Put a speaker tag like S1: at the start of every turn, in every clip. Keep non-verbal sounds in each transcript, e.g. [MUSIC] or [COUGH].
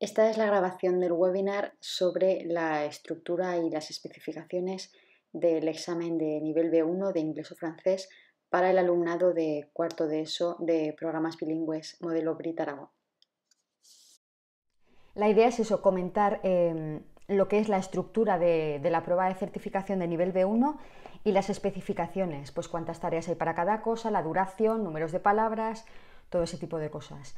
S1: Esta es la grabación del webinar sobre la estructura y las especificaciones del examen de nivel B1 de inglés o francés para el alumnado de cuarto de ESO de programas bilingües modelo Brit La idea es eso, comentar em, lo que es la estructura de, de, la prueba de certificación de nivel B1 y las especificaciones, pues cuántas tareas hay para cada cosa, la duración, números de palabras, todo ese tipo de cosas.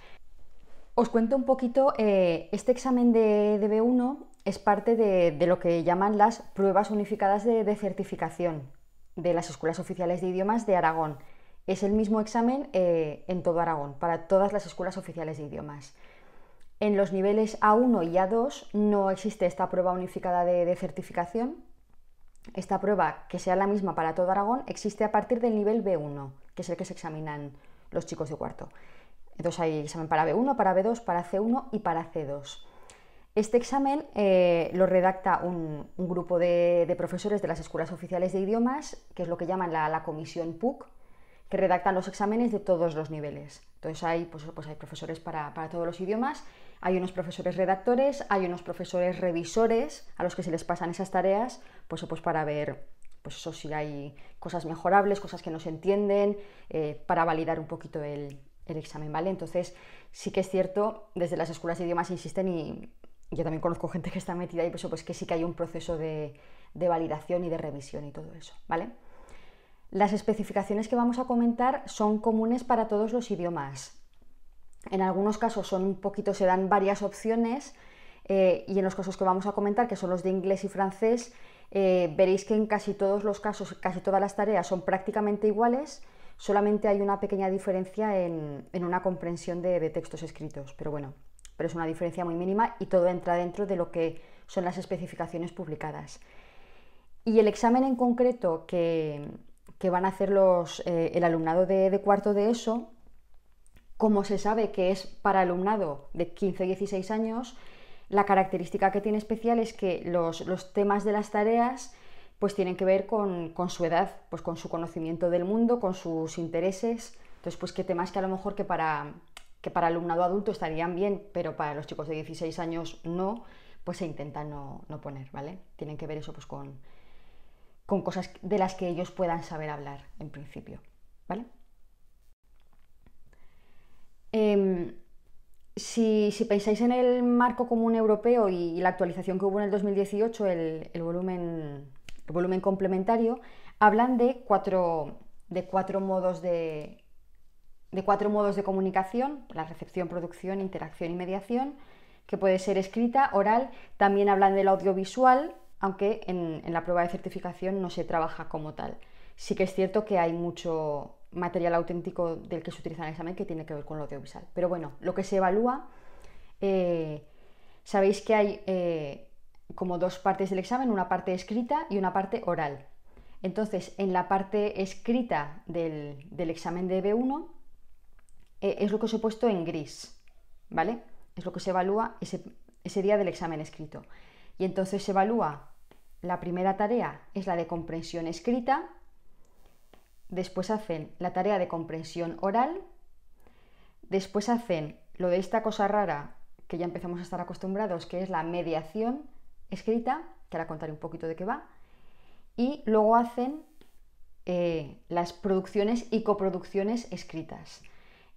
S1: Os cuento un poquito, eh, este examen de, B1 es parte de, lo que llaman las pruebas unificadas de, certificación de las escuelas oficiales de idiomas de Aragón. Es el mismo examen eh, en todo Aragón, para todas las escuelas oficiales de idiomas. En los niveles A1 y A2 no existe esta prueba unificada de certificación, esta prueba, que sea la misma para todo Aragón, existe a partir del nivel B1, que es el que se examinan los chicos de cuarto. Entonces hay examen para B1, para B2, para C1 y para C2. Este examen eh, lo redacta un, grupo de, profesores de las escuelas oficiales de idiomas, que es lo que llaman la, comisión PUC, que redactan los exámenes de todos los niveles. Entonces hay, pues, pues hay profesores para, todos los idiomas, hay unos profesores redactores, hay unos profesores revisores a los que se les pasan esas tareas, pues, pues para ver pues eso hay cosas mejorables, cosas que no se entienden, eh, para validar un poquito el, el examen, ¿vale? Entonces, sí que es cierto, desde las escuelas de idiomas insisten y yo también conozco gente que está metida y por eso pues que sí que hay un proceso de, validación y de revisión y todo eso, ¿vale? Las especificaciones que vamos a comentar son comunes para todos los idiomas. En algunos casos son un poquito, se dan varias opciones eh, y en los casos que vamos a comentar, que son los de inglés y francés, eh, veréis que en casi todos los casos, casi todas las tareas son prácticamente iguales, Solamente hay una pequeña diferencia en, una comprensión de, textos escritos, pero bueno, pero es una diferencia muy mínima y todo entra dentro de lo que son las especificaciones publicadas. Y el examen en concreto que, van a hacer los, eh, el alumnado de, cuarto de ESO, como se sabe que es para alumnado de 15 o 16 años, la característica que tiene especial es que los temas de las tareas pues tienen que ver con, su edad, pues con su conocimiento del mundo, con sus intereses. Entonces, pues qué temas que a lo mejor que para, para alumnado adulto estarían bien, pero para los chicos de 16 años no, pues se intenta no, poner, ¿vale? Tienen que ver eso pues con, cosas de las que ellos puedan saber hablar en principio, ¿vale? Em, si, pensáis en el marco común europeo y, la actualización que hubo en el 2018, el volumen volumen complementario, hablan de cuatro, de cuatro modos de, cuatro modos de comunicación, la recepción, producción, interacción y mediación, que puede ser escrita, oral, también hablan del audiovisual, aunque en, la prueba de certificación no se trabaja como tal. Sí que es cierto que hay mucho material auténtico del que se utiliza en el examen que tiene que ver con lo audiovisual. Pero bueno, lo que se evalúa, eh, sabéis que hay eh, como dos partes del examen, una parte escrita y una parte oral. Entonces, en la parte escrita del, examen de B1 eh, es lo que os he puesto en gris, ¿vale? Es lo que se evalúa ese, ese día del examen escrito. Y entonces se evalúa, la primera tarea es la de comprensión escrita, después hacen la tarea de comprensión oral, después hacen lo de esta cosa rara que ya empezamos a estar acostumbrados, que es la mediación, escrita, que ahora contaré un poquito de qué va, y luego hacen eh, las producciones y coproducciones escritas.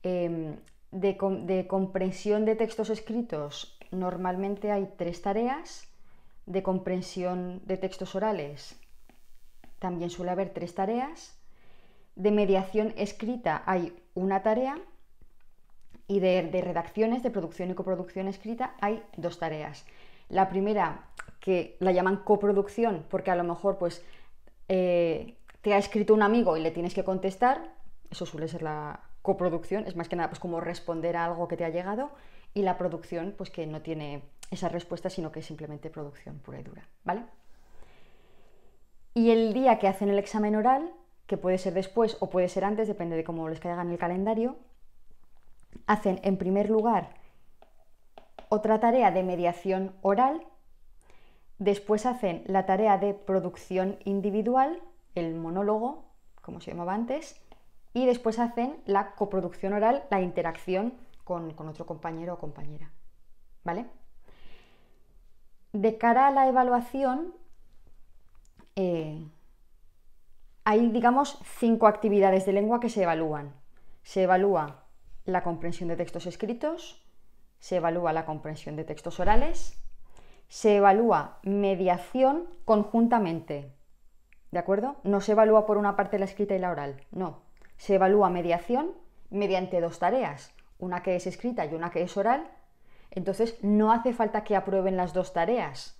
S1: Em, de, comprensión de textos escritos normalmente hay tres tareas, de comprensión de textos orales también suele haber tres tareas, de mediación escrita hay una tarea y de, de, redacciones, de producción y coproducción escrita hay dos tareas. La primera que la llaman coproducción, porque a lo mejor pues eh, te ha escrito un amigo y le tienes que contestar, eso suele ser la coproducción, es más que nada pues como responder a algo que te ha llegado, y la producción pues que no tiene esa respuesta, sino que es simplemente producción pura y dura, ¿vale? Y el día que hacen el examen oral, que puede ser después o puede ser antes, depende de cómo les caiga en el calendario, hacen en primer lugar otra tarea de mediación oral Después hacen la tarea de producción individual, el monólogo, como se llamaba antes, y después hacen la coproducción oral, la interacción con, otro compañero o compañera. ¿Vale? De cara a la evaluación, eh, hay, digamos, cinco actividades de lengua que se evalúan. Se evalúa la comprensión de textos escritos, se evalúa la comprensión de textos orales, se evalúa mediación conjuntamente. ¿De acuerdo? No se evalúa por una parte la escrita y la oral, no. Se evalúa mediación mediante dos tareas, una que es escrita y una que es oral. Entonces, no hace falta que aprueben las dos tareas.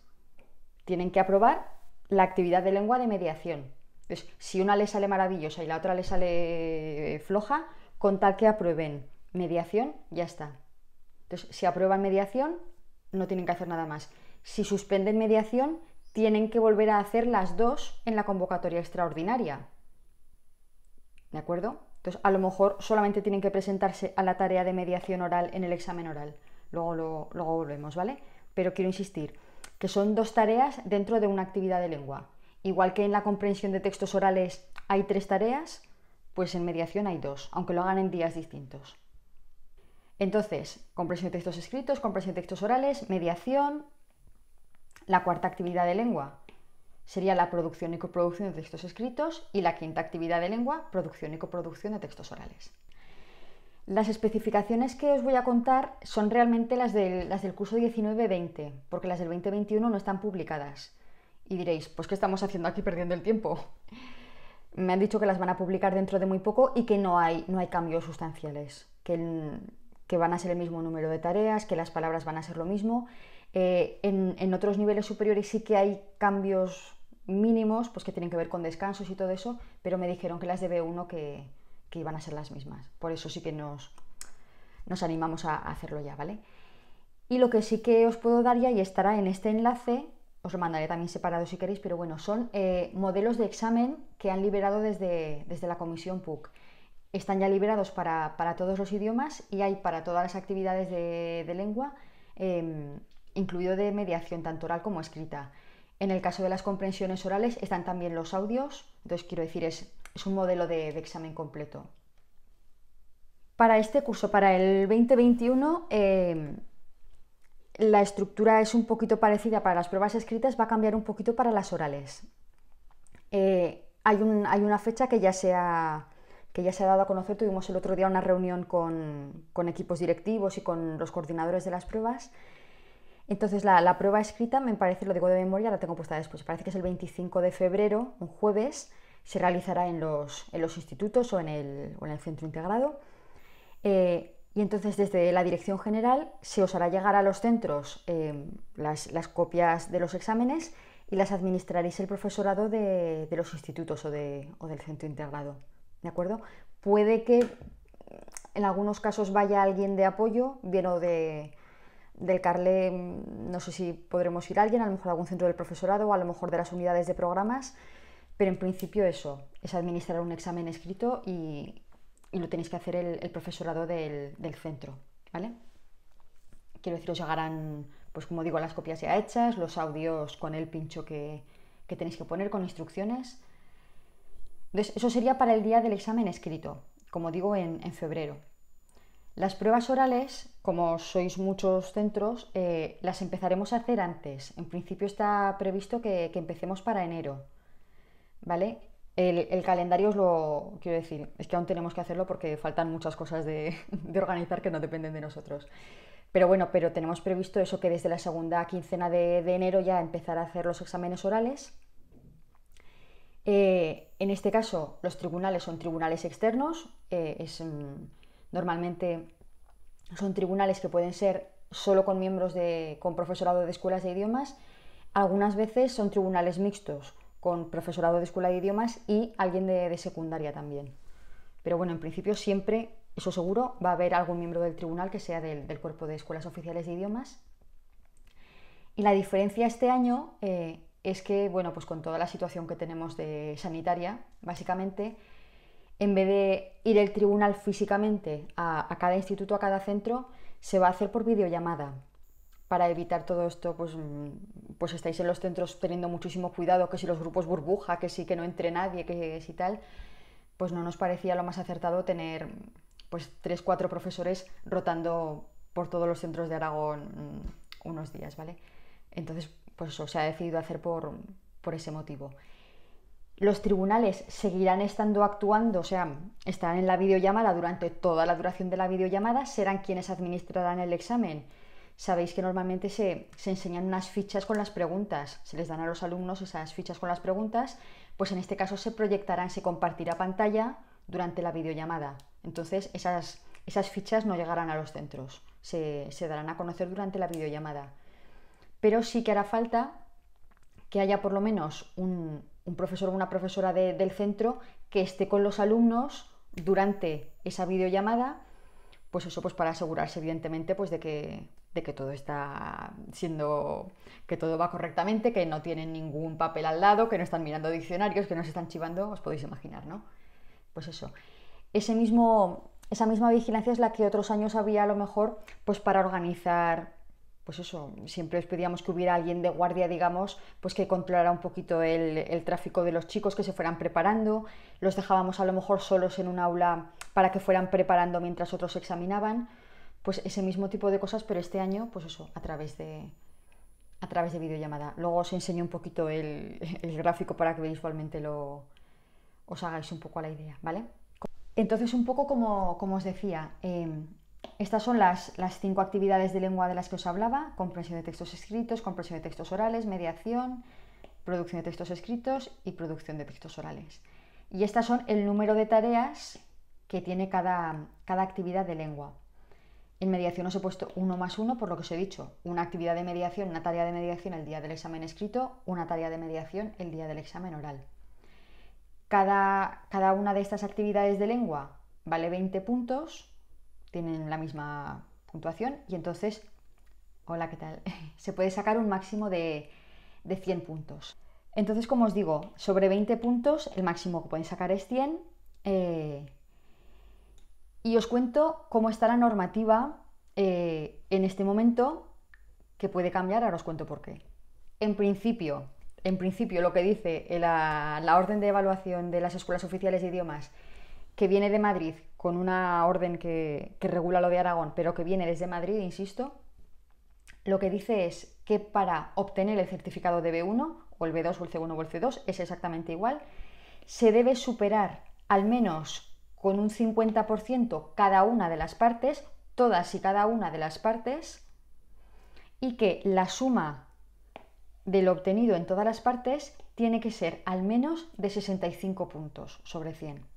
S1: Tienen que aprobar la actividad de lengua de mediación. Entonces, pues, si una le sale maravillosa y la otra le sale eh, floja, con tal que aprueben mediación, ya está. Entonces, si aprueban mediación, no tienen que hacer nada más. Si suspenden mediación, tienen que volver a hacer las dos en la convocatoria extraordinaria. ¿De acuerdo? Entonces, a lo mejor solamente tienen que presentarse a la tarea de mediación oral en el examen oral. Luego, lo, luego volvemos, ¿vale? Pero quiero insistir que son dos tareas dentro de una actividad de lengua. Igual que en la comprensión de textos orales hay tres tareas, pues en mediación hay dos, aunque lo hagan en días distintos. Entonces, comprensión de textos escritos, comprensión de textos orales, mediación, la cuarta actividad de lengua sería la producción y coproducción de textos escritos y la quinta actividad de lengua, producción y coproducción de textos orales. Las especificaciones que os voy a contar son realmente las del, las del curso 19-20, porque las del 20 no están publicadas. Y diréis, pues ¿qué estamos haciendo aquí perdiendo el tiempo? Me han dicho que las van a publicar dentro de muy poco y que no hay, no hay cambios sustanciales, que, que van a ser el mismo número de tareas, que las palabras van a ser lo mismo eh, en, otros niveles superiores sí que hay cambios mínimos, pues que tienen que ver con descansos y todo eso, pero me dijeron que las de B1 que, iban a ser las mismas. Por eso sí que nos, nos animamos a, hacerlo ya, ¿vale? Y lo que sí que os puedo dar ya y estará en este enlace, os lo mandaré también separado si queréis, pero bueno, son eh, modelos de examen que han liberado desde, desde la Comisión PUC están ya liberados para, todos los idiomas y hay para todas las actividades de, lengua em, incluido de mediación tanto oral como escrita. En el caso de las comprensiones orales están también los audios, entonces quiero decir, es, es un modelo de, examen completo. Para este curso, para el 2021, em, la estructura es un poquito parecida para las pruebas escritas, va a cambiar un poquito para las orales. Eh, hay, una fecha que ya, se ha, que ya se ha dado a conocer, tuvimos el otro día una reunión con equipos directivos y con los coordinadores de las pruebas entonces la, prueba escrita, me parece, lo digo de memoria, la tengo puesta después. Parece que es el 25 de febrero, un jueves, se realizará en los, los institutos o en el, centro integrado. Eh, y entonces desde la Dirección General se os hará llegar a los centros em, las, copias de los exámenes y las administraréis el profesorado de, los institutos o, o del centro integrado. ¿De acuerdo? Puede que en algunos casos vaya alguien de apoyo, bien o de del Carle, no sé si podremos ir a alguien, a lo mejor a algún centro del profesorado o a lo mejor de las unidades de programas, pero en principio eso, es administrar un examen escrito y, lo tenéis que hacer el, profesorado del, del, centro, ¿vale? Quiero decir, os llegarán, pues como digo, las copias ya hechas, los audios con el pincho que, que tenéis que poner, con instrucciones. eso sería para el día del examen escrito, como digo, en, en febrero. Las pruebas orales como sois muchos centros, eh, las empezaremos a hacer antes. En principio está previsto que, empecemos para enero. ¿Vale? El, calendario os lo quiero decir, es que aún tenemos que hacerlo porque faltan muchas cosas [LAUGHS] de, organizar que no dependen de nosotros. Pero bueno, pero tenemos previsto eso que desde la segunda quincena de, enero ya empezar a hacer los exámenes orales. Eh, en este caso, los tribunales son tribunales externos, eh, es mm, normalmente son tribunales que pueden ser solo con miembros de, con profesorado de escuelas de idiomas, algunas veces son tribunales mixtos, con profesorado de escuela de idiomas y alguien de, secundaria también. Pero bueno, en principio siempre, eso seguro, va a haber algún miembro del tribunal que sea del, cuerpo de escuelas oficiales de idiomas. Y la diferencia este año eh, es que, bueno, pues con toda la situación que tenemos de sanitaria, básicamente, en vez de ir el tribunal físicamente a, cada instituto, a cada centro, se va a hacer por videollamada. Para evitar todo esto, pues, mm, pues estáis en los centros teniendo muchísimo cuidado, que si los grupos burbuja, que si que no entre nadie, que si tal, pues no nos parecía lo más acertado tener pues, tres, cuatro profesores rotando por todos los centros de Aragón mm, unos días, ¿vale? Entonces, pues eso se ha decidido hacer por ese motivo los tribunales seguirán estando actuando, o sea, estarán en la videollamada durante toda la duración de la videollamada, serán quienes administrarán el examen. Sabéis que normalmente se, enseñan unas fichas con las preguntas, se les dan a los alumnos esas fichas con las preguntas, pues en este caso se proyectarán, se compartirá pantalla durante la videollamada. Entonces esas, esas fichas no llegarán a los centros, se, se darán a conocer durante la videollamada. Pero sí que hará falta que haya por lo menos un, un profesor o una profesora del centro que esté con los alumnos durante esa videollamada, pues eso pues para asegurarse evidentemente pues de que, de que todo está siendo, que todo va correctamente, que no tienen ningún papel al lado, que no están mirando diccionarios, que no se están chivando, os podéis imaginar, ¿no? Pues eso. Ese mismo, esa misma vigilancia es la que otros años había a lo mejor pues para organizar pues eso, siempre os pedíamos que hubiera alguien de guardia, digamos, pues que controlara un poquito el, tráfico de los chicos, que se fueran preparando, los dejábamos a lo mejor solos en un aula para que fueran preparando mientras otros examinaban, pues ese mismo tipo de cosas, pero este año, pues eso, a través de, a través de videollamada. Luego os enseño un poquito el, [LAUGHS] el gráfico para que visualmente lo, os hagáis un poco a la idea, ¿vale? Entonces, un poco como, como os decía, em, estas son las, cinco actividades de lengua de las que os hablaba, comprensión de textos escritos, comprensión de textos orales, mediación, producción de textos escritos y producción de textos orales. Y estas son el número de tareas que tiene cada, actividad de lengua. En mediación os he puesto uno más uno, por lo que os he dicho, una actividad de mediación, una tarea de mediación el día del examen escrito, una tarea de mediación el día del examen oral. Cada, cada una de estas actividades de lengua vale 20 puntos tienen la misma puntuación y entonces, hola, ¿qué tal? [LAUGHS] Se puede sacar un máximo de, 100 puntos. Entonces, como os digo, sobre 20 puntos el máximo que pueden sacar es 100. Eh, y os cuento cómo está la normativa eh, en este momento, que puede cambiar, ahora os cuento por qué. En principio, en principio lo que dice la, la Orden de Evaluación de las Escuelas Oficiales de Idiomas que viene de Madrid con una orden que, regula lo de Aragón, pero que viene desde Madrid, insisto, lo que dice es que para obtener el certificado de B1 o el B2 o el C1 o el C2 es exactamente igual, se debe superar al menos con un 50% cada una de las partes, todas y cada una de las partes, y que la suma de lo obtenido en todas las partes tiene que ser al menos de 65 puntos sobre 100.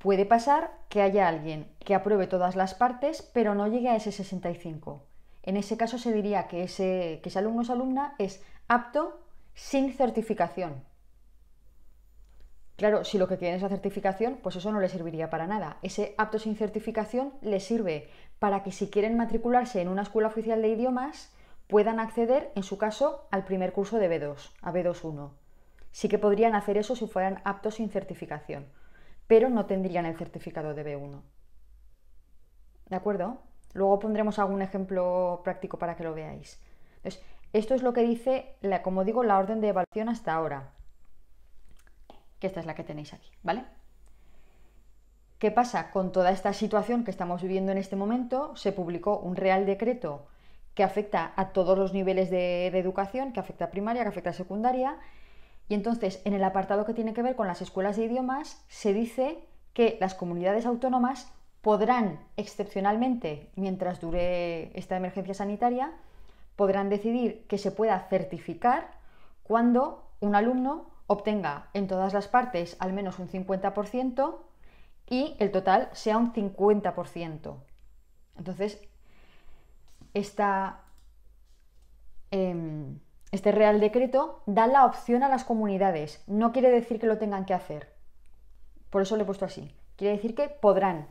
S1: Puede pasar que haya alguien que apruebe todas las partes, pero no llegue a ese 65. En ese caso se diría que ese, que alumno o alumna es apto sin certificación. Claro, si lo que quieren es la certificación, pues eso no le serviría para nada. Ese apto sin certificación le sirve para que si quieren matricularse en una escuela oficial de idiomas, puedan acceder, en su caso, al primer curso de B2, a B21. Sí que podrían hacer eso si fueran aptos sin certificación pero no tendrían el certificado de B1. ¿De acuerdo? Luego pondremos algún ejemplo práctico para que lo veáis. esto es lo que dice, la, como digo, la orden de evaluación hasta ahora, que esta es la que tenéis aquí, ¿vale? ¿Qué pasa? Con toda esta situación que estamos viviendo en este momento, se publicó un real decreto que afecta a todos los niveles de, de educación, que afecta a primaria, que afecta a secundaria, y entonces, en el apartado que tiene que ver con las escuelas de idiomas, se dice que las comunidades autónomas podrán, excepcionalmente, mientras dure esta emergencia sanitaria, podrán decidir que se pueda certificar cuando un alumno obtenga en todas las partes al menos un 50% y el total sea un 50%. Entonces, esta... Em, este Real Decreto da la opción a las comunidades, no quiere decir que lo tengan que hacer. Por eso lo he puesto así. Quiere decir que podrán.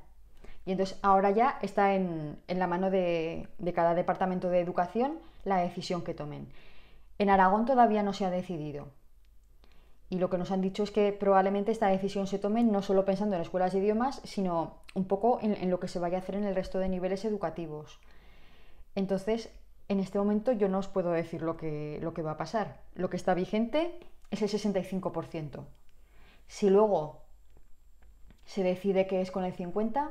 S1: Y entonces ahora ya está en, la mano de, cada departamento de educación la decisión que tomen. En Aragón todavía no se ha decidido. Y lo que nos han dicho es que probablemente esta decisión se tome no solo pensando en escuelas de idiomas, sino un poco en, en lo que se vaya a hacer en el resto de niveles educativos. Entonces, en este momento yo no os puedo decir lo que, lo que va a pasar. Lo que está vigente es el 65%. Si luego se decide que es con el 50%,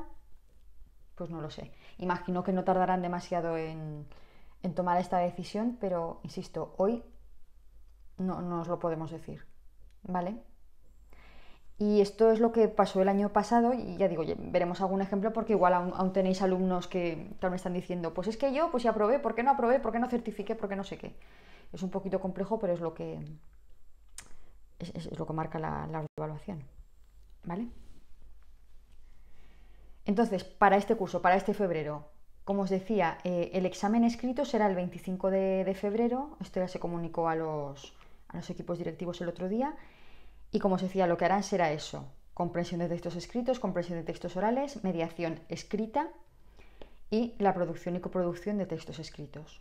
S1: pues no lo sé. Imagino que no tardarán demasiado en, tomar esta decisión, pero insisto, hoy no, no os lo podemos decir. ¿Vale? Y esto es lo que pasó el año pasado y ya digo, veremos algún ejemplo porque igual aún, tenéis alumnos que tal me están diciendo, pues es que yo pues ya aprobé, ¿por qué no aprobé? ¿Por qué no certifiqué? ¿Por qué no sé qué? Es un poquito complejo, pero es lo que, es, lo que marca la, evaluación. ¿Vale? Entonces, para este curso, para este febrero, como os decía, eh, el examen escrito será el 25 de, febrero, esto ya se comunicó a los, a los equipos directivos el otro día, y como os decía, lo que harán será eso, comprensión de textos escritos, comprensión de textos orales, mediación escrita y la producción y coproducción de textos escritos.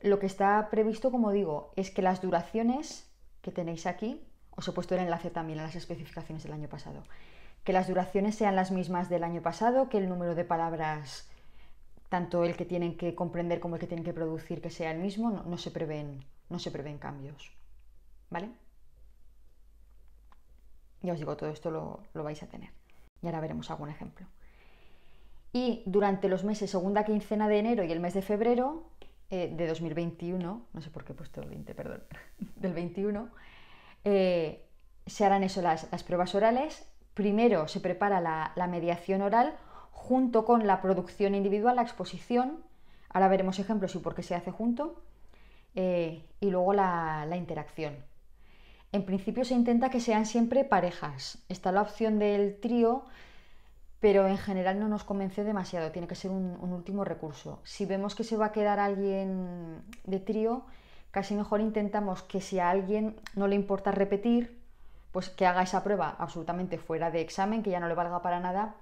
S1: Lo que está previsto, como digo, es que las duraciones que tenéis aquí, os he puesto el enlace también a las especificaciones del año pasado, que las duraciones sean las mismas del año pasado, que el número de palabras, tanto el que tienen que comprender como el que tienen que producir, que sea el mismo, no, no se, prevén, no se prevén cambios. ¿Vale? Ya os digo, todo esto lo, vais a tener. Y ahora veremos algún ejemplo. Y durante los meses segunda quincena de enero y el mes de febrero eh, de 2021, no sé por qué he puesto el 20, perdón, [LAUGHS] del 21, eh, se harán eso las, pruebas orales. Primero se prepara la, mediación oral junto con la producción individual, la exposición. Ahora veremos ejemplos y por qué se hace junto. Eh, y luego la interacción. En principio se intenta que sean siempre parejas. Está la opción del trío, pero en general no nos convence demasiado. Tiene que ser un, último recurso. Si vemos que se va a quedar alguien de trío, casi mejor intentamos que si a alguien no le importa repetir, pues que haga esa prueba absolutamente fuera de examen, que ya no le valga para nada,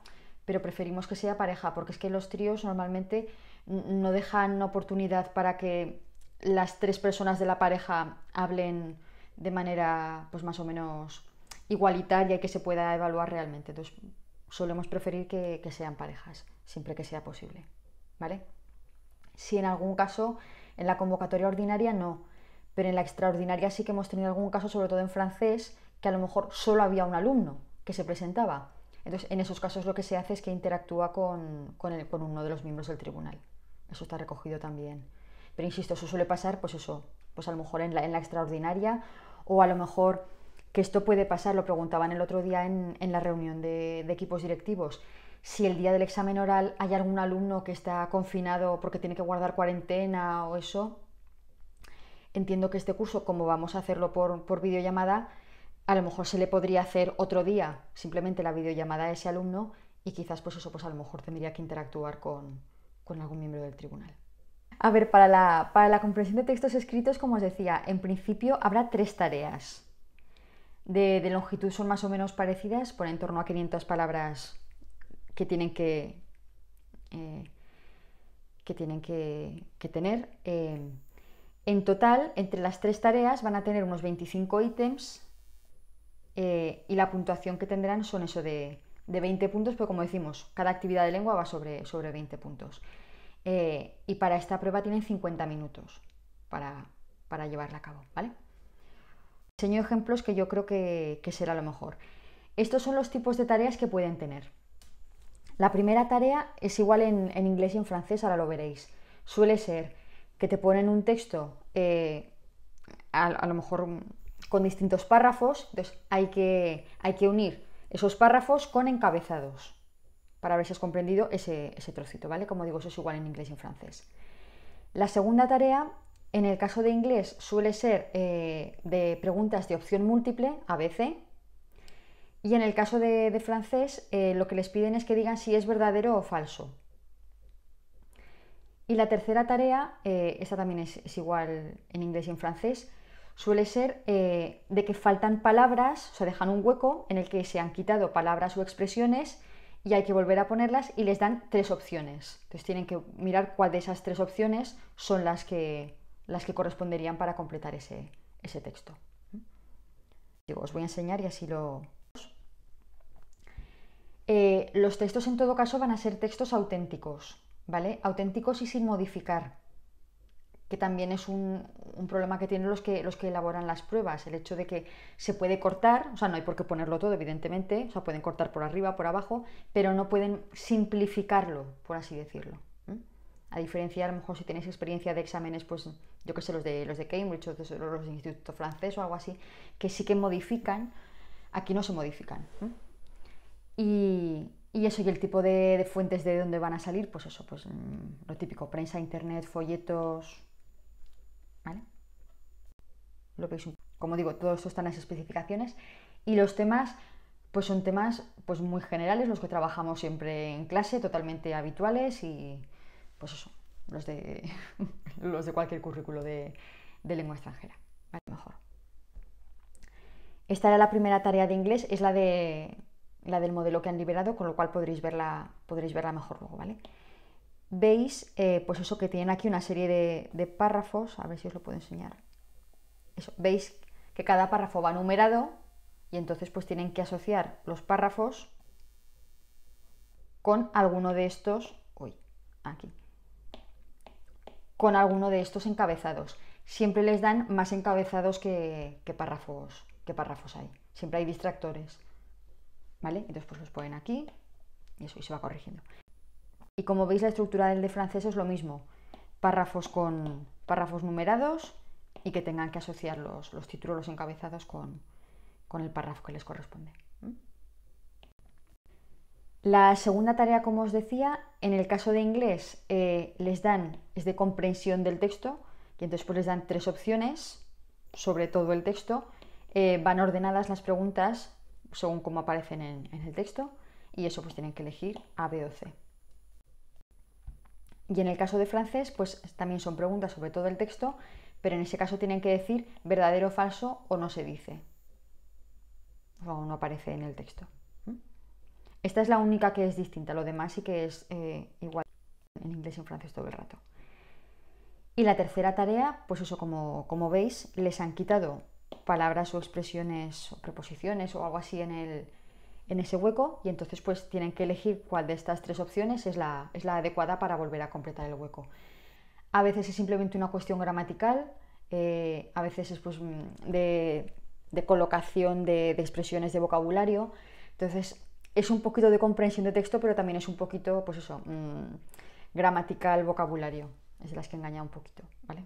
S1: pero preferimos que sea pareja, porque es que los tríos normalmente no dejan oportunidad para que las tres personas de la pareja hablen de manera pues más o menos igualitaria y que se pueda evaluar realmente. Entonces, solemos preferir que, sean parejas, siempre que sea posible. ¿Vale? Si en algún caso, en la convocatoria ordinaria no, pero en la extraordinaria sí que hemos tenido algún caso, sobre todo en francés, que a lo mejor solo había un alumno que se presentaba. Entonces, en esos casos lo que se hace es que interactúa con, con, uno de los miembros del tribunal. Eso está recogido también. Pero insisto, eso suele pasar, pues eso, pues a lo mejor en la, en la extraordinaria o a lo mejor que esto puede pasar, lo preguntaban el otro día en, la reunión de, equipos directivos, si el día del examen oral hay algún alumno que está confinado porque tiene que guardar cuarentena o eso, entiendo que este curso, como vamos a hacerlo por, videollamada, a lo mejor se le podría hacer otro día simplemente la videollamada a ese alumno y quizás pues eso pues a lo mejor tendría que interactuar con algún miembro del tribunal. A ver, para la, comprensión de textos escritos, como os decía, en principio habrá tres tareas. De, longitud son más o menos parecidas, por en torno a 500 palabras que tienen que, eh, que, tienen que, tener. Em, en total, entre las tres tareas van a tener unos 25 ítems eh, y la puntuación que tendrán son eso de, 20 puntos, pero como decimos, cada actividad de lengua va sobre, sobre 20 puntos. Eh, y para esta prueba tienen 50 minutos para, llevarla a cabo, ¿vale? Enseño ejemplos que yo creo que, será lo mejor. Estos son los tipos de tareas que pueden tener. La primera tarea es igual en, inglés y en francés, ahora lo veréis. Suele ser que te ponen un texto, eh, a, lo mejor con distintos párrafos, entonces hay que unir esos párrafos con encabezados para ver si has comprendido ese, trocito, ¿vale? Como digo, eso es igual en inglés y en francés. La segunda tarea, en el caso de inglés, suele ser eh, de preguntas de opción múltiple, a y en el caso de, francés, eh, lo que les piden es que digan si es verdadero o falso. Y la tercera tarea, eh, esta también es, igual en inglés y en francés, suele ser eh, de que faltan palabras, o sea, dejan un hueco en el que se han quitado palabras o expresiones y hay que volver a ponerlas y les dan tres opciones. Entonces tienen que mirar cuál de esas tres opciones son las que, las que corresponderían para completar ese, texto. os voy a enseñar y así lo... Eh, los textos en todo caso van a ser textos auténticos, ¿vale? Auténticos y sin modificar que también es un, problema que tienen los que, los que elaboran las pruebas, el hecho de que se puede cortar, o sea, no hay por qué ponerlo todo, evidentemente, o sea, pueden cortar por arriba, por abajo, pero no pueden simplificarlo, por así decirlo. A diferencia, a lo mejor si tenéis experiencia de exámenes, pues yo que sé, los de, los de Cambridge o de, los institutos Instituto Francés o algo así, que sí que modifican, aquí no se modifican. Y, eso, y el tipo de, fuentes de dónde van a salir, pues eso, pues mm, lo típico, prensa, internet, folletos, ¿vale? Como digo, todo esto está en las especificaciones y los temas pues son temas pues muy generales, los que trabajamos siempre en clase, totalmente habituales y pues eso, los de, [LAUGHS] los de cualquier currículo de, lengua extranjera. Mejor. Esta era la primera tarea de inglés, es la, de, la del modelo que han liberado, con lo cual podréis verla, podréis verla mejor luego, ¿vale? veis, eh, pues eso que tienen aquí una serie de, párrafos, a ver si os lo puedo enseñar. Eso, veis que cada párrafo va numerado y entonces pues tienen que asociar los párrafos con alguno de estos, uy, aquí, con alguno de estos encabezados. Siempre les dan más encabezados que, párrafos, que párrafos hay. Siempre hay distractores. ¿Vale? Entonces pues los ponen aquí y eso y se va corrigiendo. Y como veis la estructura del de francés es lo mismo, párrafos con párrafos numerados y que tengan que asociar los, títulos, los encabezados con, el párrafo que les corresponde. La segunda tarea, como os decía, en el caso de inglés eh, les dan, es de comprensión del texto, y entonces pues les dan tres opciones sobre todo el texto. Eh, van ordenadas las preguntas según cómo aparecen en, en, el texto y eso pues tienen que elegir A, B o C. Y en el caso de francés, pues también son preguntas sobre todo el texto, pero en ese caso tienen que decir verdadero o falso o no se dice. O no aparece en el texto. ¿Mm? Esta es la única que es distinta, lo demás sí que es eh, igual en inglés y en francés todo el rato. Y la tercera tarea, pues eso, como veis, les han quitado palabras o expresiones o preposiciones o algo así en el, en ese hueco y entonces pues tienen que elegir cuál de estas tres opciones es la, adecuada para volver a completar el hueco. A veces es simplemente una cuestión gramatical, eh, a veces es pues mm, de, colocación de, expresiones de vocabulario. Entonces es un poquito de comprensión de texto, pero también es un poquito, pues eso, mm, gramatical, vocabulario. Es de las que engaña un poquito, ¿vale?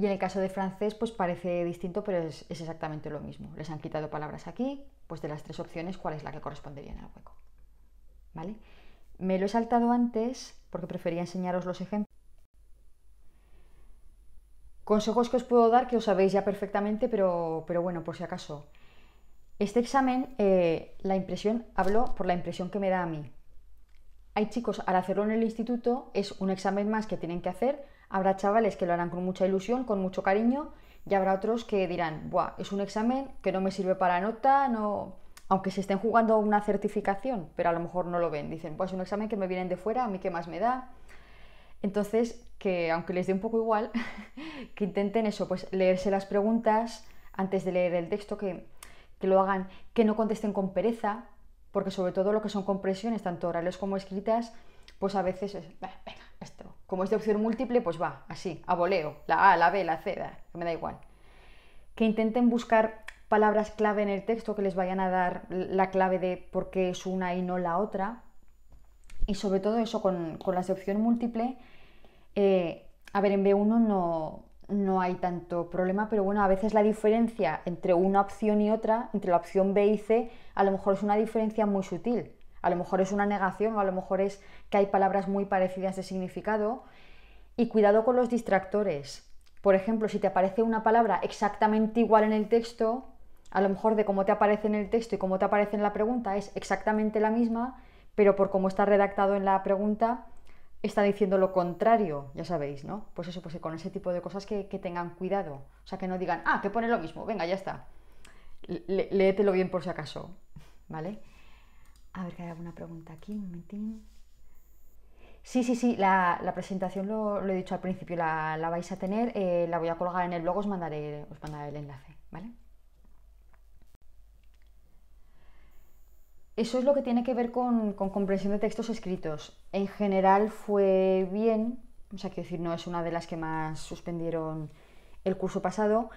S1: Y en el caso de francés, pues parece distinto, pero es, exactamente lo mismo. Les han quitado palabras aquí, pues de las tres opciones, ¿cuál es la que correspondería en el hueco? ¿Vale? Me lo he saltado antes porque prefería enseñaros los ejemplos. Consejos que os puedo dar que os sabéis ya perfectamente, pero, bueno, por si acaso. Este examen, eh, la impresión, hablo por la impresión que me da a mí. Hay chicos, al hacerlo en el instituto, es un examen más que tienen que hacer Habrá chavales que lo harán con mucha ilusión, con mucho cariño, y habrá otros que dirán, Buah, es un examen que no me sirve para nota, no... aunque se estén jugando una certificación, pero a lo mejor no lo ven. Dicen, pues es un examen que me vienen de fuera, a mí qué más me da. Entonces, que aunque les dé un poco igual, [LAUGHS] que intenten eso, pues leerse las preguntas antes de leer el texto, que, que lo hagan, que no contesten con pereza, porque sobre todo lo que son compresiones, tanto orales como escritas, pues a veces es, venga, esto. Como es de opción múltiple, pues va, así, a voleo, la A, la B, la C, me da igual. Que intenten buscar palabras clave en el texto que les vayan a dar la clave de por qué es una y no la otra. Y sobre todo eso con, con las de opción múltiple, eh, a ver, en B1 no, no hay tanto problema, pero bueno, a veces la diferencia entre una opción y otra, entre la opción B y C, a lo mejor es una diferencia muy sutil. A lo mejor es una negación, o a lo mejor es que hay palabras muy parecidas de significado. Y cuidado con los distractores. Por ejemplo, si te aparece una palabra exactamente igual en el texto, a lo mejor de cómo te aparece en el texto y cómo te aparece en la pregunta es exactamente la misma, pero por cómo está redactado en la pregunta está diciendo lo contrario, ya sabéis, ¿no? Pues eso, pues con ese tipo de cosas que, tengan cuidado. O sea, que no digan, ah, que pone lo mismo, venga, ya está. léetelo bien por si acaso, ¿vale? A ver que hay alguna pregunta aquí, un momentín. Sí, sí, sí, la, presentación lo, he dicho al principio, la, vais a tener, eh, la voy a colgar en el blog, os mandaré, os el enlace, ¿vale? Eso es lo que tiene que ver con, con, comprensión de textos escritos. En general fue bien, o sea, quiero decir, no es una de las que más suspendieron el curso pasado.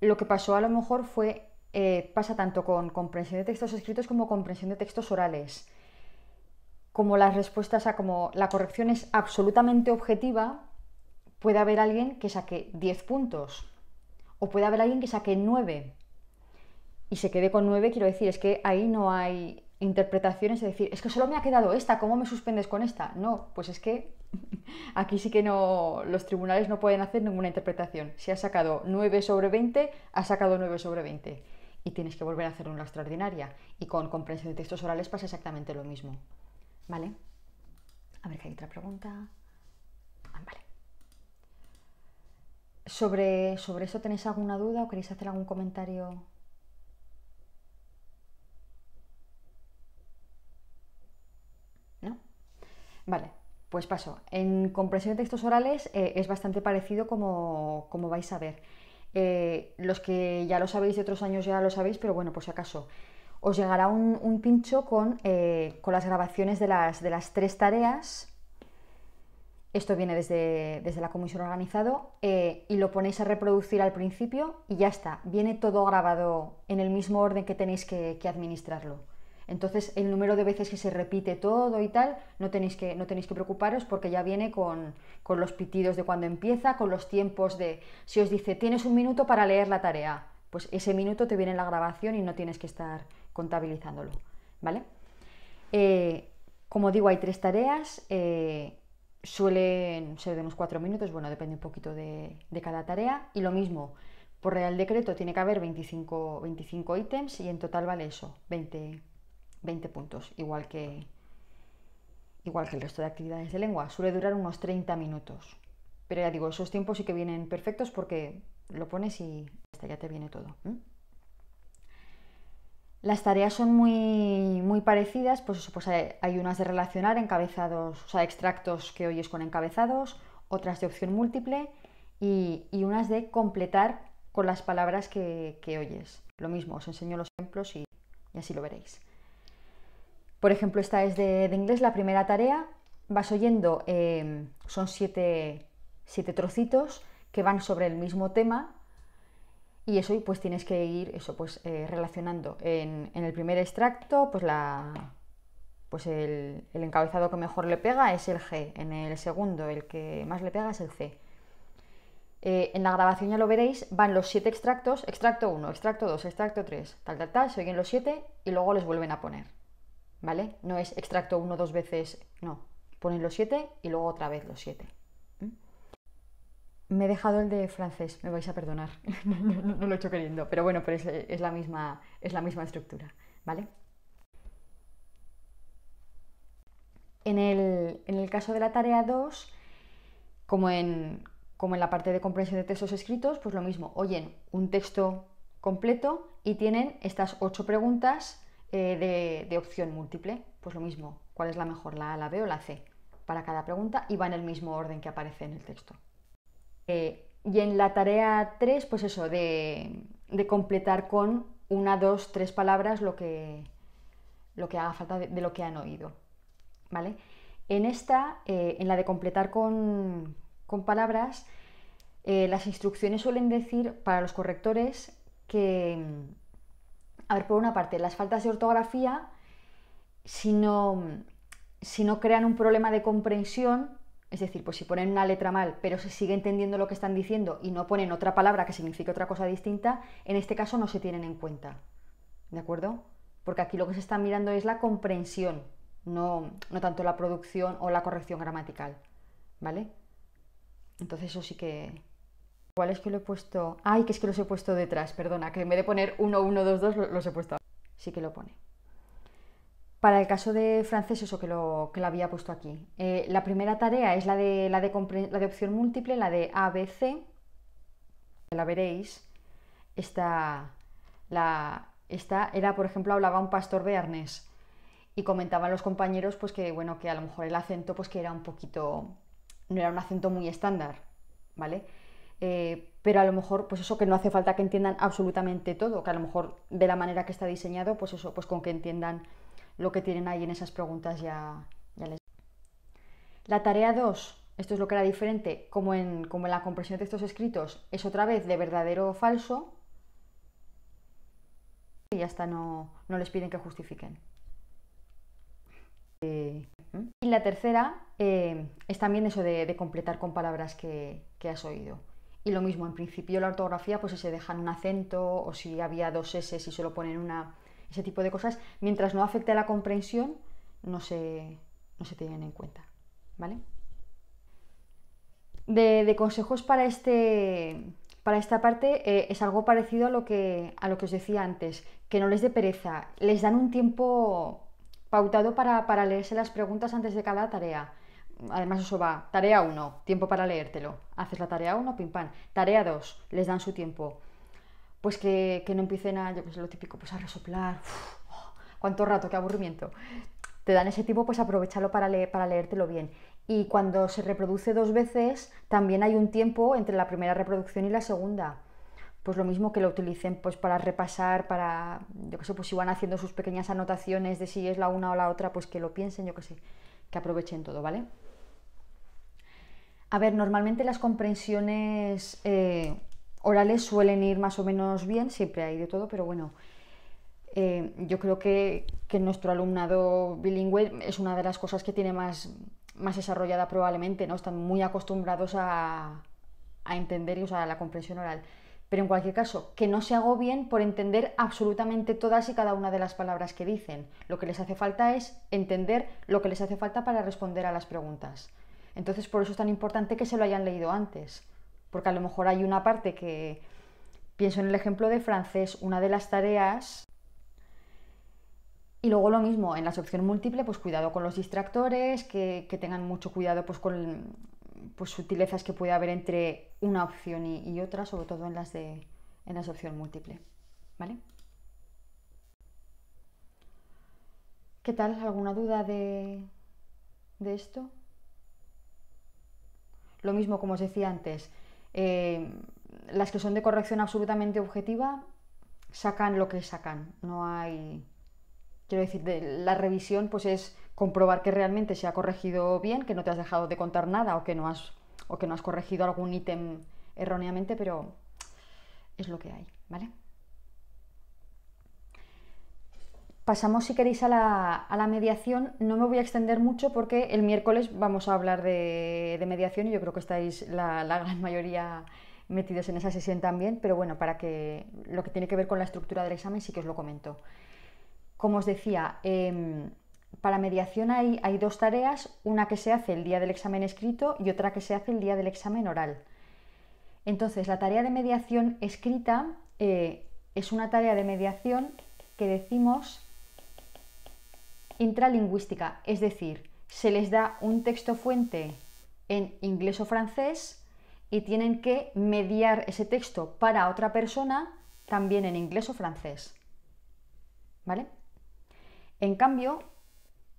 S1: Lo que pasó a lo mejor fue eh, pasa tanto con comprensión de textos escritos como comprensión de textos orales. Como las respuestas a como la corrección es absolutamente objetiva, puede haber alguien que saque 10 puntos o puede haber alguien que saque 9 y se quede con 9, quiero decir, es que ahí no hay interpretaciones Es decir, es que solo me ha quedado esta, ¿cómo me suspendes con esta? No, pues es que [LAUGHS] aquí sí que no, los tribunales no pueden hacer ninguna interpretación. Si ha sacado 9 sobre 20, ha sacado 9 sobre 20 y tienes que volver a hacer una extraordinaria. Y con comprensión de textos orales pasa exactamente lo mismo. ¿Vale? A ver, que hay otra pregunta. Ah, vale. Sobre, eso tenéis alguna duda o queréis hacer algún comentario ¿No? Vale, pues paso. En comprensión de textos orales eh, es bastante parecido como vais a ver. Eh, los que ya lo sabéis de otros años ya lo sabéis, pero bueno, por si acaso, os llegará un, pincho eh, con, las grabaciones de las, tres tareas. Esto viene desde, la comisión organizado eh, y lo ponéis a reproducir al principio y ya está, viene todo grabado en el mismo orden que tenéis que administrarlo. Entonces, el número de veces que se repite todo y tal, no tenéis que, no tenéis que preocuparos porque ya viene con, los pitidos de cuando empieza, con los tiempos de, si os dice, tienes un minuto para leer la tarea, pues ese minuto te viene en la grabación y no tienes que estar contabilizándolo, ¿vale? Eh, como digo, hay tres tareas, eh, suelen ser de unos cuatro minutos, bueno, depende un poquito de, cada tarea, y lo mismo, por Real Decreto tiene que haber 25, 25 ítems y en total vale eso, 20 20 puntos, igual que, igual que el resto de actividades de lengua. Suele durar unos 30 minutos. Pero ya digo, esos tiempos sí que vienen perfectos porque lo pones y hasta ya te viene todo. Las tareas son muy, parecidas, pues, pues hay, unas de relacionar encabezados, o sea, extractos que oyes con encabezados, otras de opción múltiple y, unas de completar con las palabras que, oyes. Lo mismo, os enseño los ejemplos y así lo veréis. Por ejemplo, esta es de, inglés, la primera tarea, vas oyendo, em, son siete, trocitos que van sobre el mismo tema y eso pues tienes que ir eso pues eh, relacionando en, el primer extracto pues, pues el, encabezado que mejor le pega es el G en el segundo el que más le pega es el C eh, en la grabación ya lo veréis van los siete extractos extracto 1 extracto 2 extracto 3 tal tal tal se oyen los siete y luego les vuelven a poner ¿vale? No es extracto uno dos veces, no. Ponen los siete y luego otra vez los siete. ¿Mm? Me he dejado el de francés, me vais a perdonar, [LAUGHS] no, lo he hecho queriendo, pero bueno, es, la, misma, es la misma estructura, ¿vale? En el, caso de la tarea 2, como en, como en la parte de comprensión de textos escritos, pues lo mismo, oyen un texto completo y tienen estas ocho preguntas eh, de, opción múltiple, pues lo mismo, ¿cuál es la mejor, la A, la B o la C? Para cada pregunta y va en el mismo orden que aparece en el texto. Eh, y en la tarea 3, pues eso, de, completar con una, dos, tres palabras lo que, lo que haga falta de, lo que han oído. ¿Vale? En esta, eh, en la de completar con, palabras, las instrucciones suelen decir para los correctores que, a ver, por una parte, las faltas de ortografía, si no, si no crean un problema de comprensión, es decir, pues si ponen una letra mal, pero se sigue entendiendo lo que están diciendo y no ponen otra palabra que signifique otra cosa distinta, en este caso no se tienen en cuenta. ¿De acuerdo? Porque aquí lo que se está mirando es la comprensión, no, no tanto la producción o la corrección gramatical. ¿Vale? Entonces eso sí que, ¿Cuál es que lo he puesto... Ay, que es que los he puesto detrás, perdona, que en vez de poner 1, 1, 2, 2, los he puesto. Sí que lo pone. Para el caso de francés, eso que lo, que lo había puesto aquí. Eh, la primera tarea es la de, la, de la de opción múltiple, la de ABC. La veréis. Esta, esta era, por ejemplo, hablaba un pastor de Arnés. y comentaban los compañeros pues que, bueno, que a lo mejor el acento pues que era un poquito... no era un acento muy estándar, ¿vale? Eh, pero a lo mejor, pues eso que no hace falta que entiendan absolutamente todo, que a lo mejor de la manera que está diseñado, pues eso, pues con que entiendan lo que tienen ahí en esas preguntas ya, les. La tarea 2, esto es lo que era diferente, como en, como la compresión de textos escritos, es otra vez de verdadero o falso. Y hasta no, no les piden que justifiquen. Eh, y la tercera eh, es también eso de, completar con palabras que has oído. Y lo mismo, en principio la ortografía, pues si se dejan un acento o si había dos S, si solo ponen una, ese tipo de cosas, mientras no afecte a la comprensión, no se, tienen en cuenta. ¿Vale? De, consejos este, para, esta parte eh, es algo parecido a lo, que, a lo que os decía antes, que no les dé pereza, les dan un tiempo pautado para, para leerse las preguntas antes de cada tarea además eso va, tarea 1, tiempo para leértelo, haces la tarea 1, pim pam, tarea 2, les dan su tiempo, pues que, no empiecen a, yo sé, lo típico, pues a resoplar, cuánto rato, qué aburrimiento, te dan ese tiempo, pues aprovechalo para, para leértelo bien. Y cuando se reproduce dos veces, también hay un tiempo entre la primera reproducción y la segunda pues lo mismo que lo utilicen pues para repasar, para, yo que sé, pues si van haciendo sus pequeñas anotaciones de si es la una o la otra, pues que lo piensen, yo que sé, que aprovechen todo, ¿vale? A ver, normalmente las comprensiones eh, orales suelen ir más o menos bien, siempre hay de todo, pero bueno, eh, yo creo que, nuestro alumnado bilingüe es una de las cosas que tiene más, más desarrollada probablemente, ¿no? Están muy acostumbrados a, entender y usar la comprensión oral. Pero en cualquier caso, que no se hago bien por entender absolutamente todas y cada una de las palabras que dicen. Lo que les hace falta es entender lo que les hace falta para responder a las preguntas. Entonces, por eso es tan importante que se lo hayan leído antes, porque a lo mejor hay una parte que, pienso en el ejemplo de francés, una de las tareas y luego lo mismo, en la opción múltiple, pues cuidado con los distractores, que, tengan mucho cuidado pues, con pues, sutilezas que puede haber entre una opción y, otra, sobre todo en las de en las opción múltiple. ¿Vale? ¿Qué tal? ¿Alguna duda de esto? Lo mismo, como os decía antes, eh, las que son de corrección absolutamente objetiva sacan lo que sacan. No hay. Quiero decir, la revisión pues es comprobar que realmente se ha corregido bien, que no te has dejado de contar nada o que no has, o que no has corregido algún ítem erróneamente, pero es lo que hay, ¿vale? Pasamos, si queréis, a la, mediación. No me voy a extender mucho porque el miércoles vamos a hablar de, mediación y yo creo que estáis la, gran mayoría metidos en esa sesión también, pero bueno, para que lo que tiene que ver con la estructura del examen sí que os lo comento. Como os decía, em, para mediación hay, dos tareas, una que se hace el día del examen escrito y otra que se hace el día del examen oral. Entonces, la tarea de mediación escrita eh, es una tarea de mediación que decimos intralingüística, es decir, se les da un texto fuente en inglés o francés y tienen que mediar ese texto para otra persona también en inglés o francés. ¿Vale? En cambio,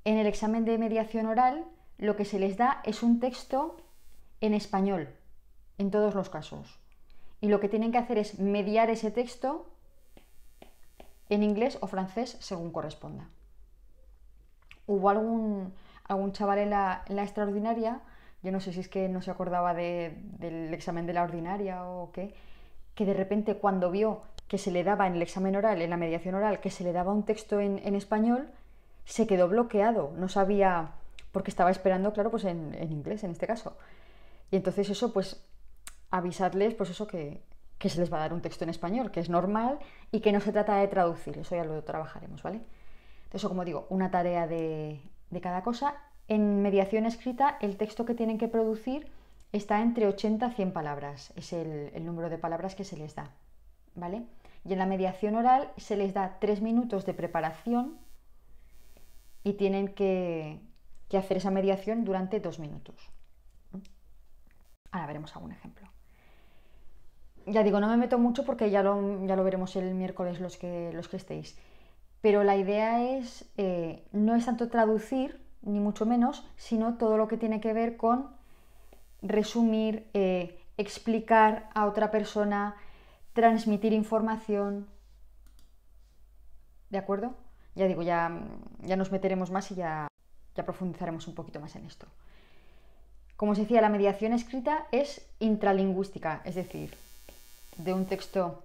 S1: en el examen de mediación oral lo que se les da es un texto en español, en todos los casos. Y lo que tienen que hacer es mediar ese texto en inglés o francés según corresponda hubo algún, algún chaval en la, en la extraordinaria, yo no sé si es que no se acordaba del examen de la ordinaria o qué, que de repente cuando vio que se le daba en el examen oral, en la mediación oral, que se le daba un texto en, en español, se quedó bloqueado, no sabía, porque estaba esperando, claro, pues en, en inglés en este caso. Y entonces eso, pues avisarles pues eso que, que se les va a dar un texto en español, que es normal y que no se trata de traducir, eso ya lo trabajaremos, ¿vale? Eso, como digo, una tarea de, cada cosa. En mediación escrita, el texto que tienen que producir está entre 80 a 100 palabras, es el, número de palabras que se les da. ¿Vale? Y en la mediación oral se les da tres minutos de preparación y tienen que, hacer esa mediación durante dos minutos. Ahora veremos algún ejemplo. Ya digo, no me meto mucho porque ya lo, veremos el miércoles los que estéis. Pero la idea es, eh, no es tanto traducir, ni mucho menos, sino todo lo que tiene que ver con resumir, eh, explicar a otra persona, transmitir información. ¿De acuerdo? Ya digo, ya, ya nos meteremos más y ya, ya profundizaremos un poquito más en esto. Como os decía, la mediación escrita es intralingüística, es decir, de un texto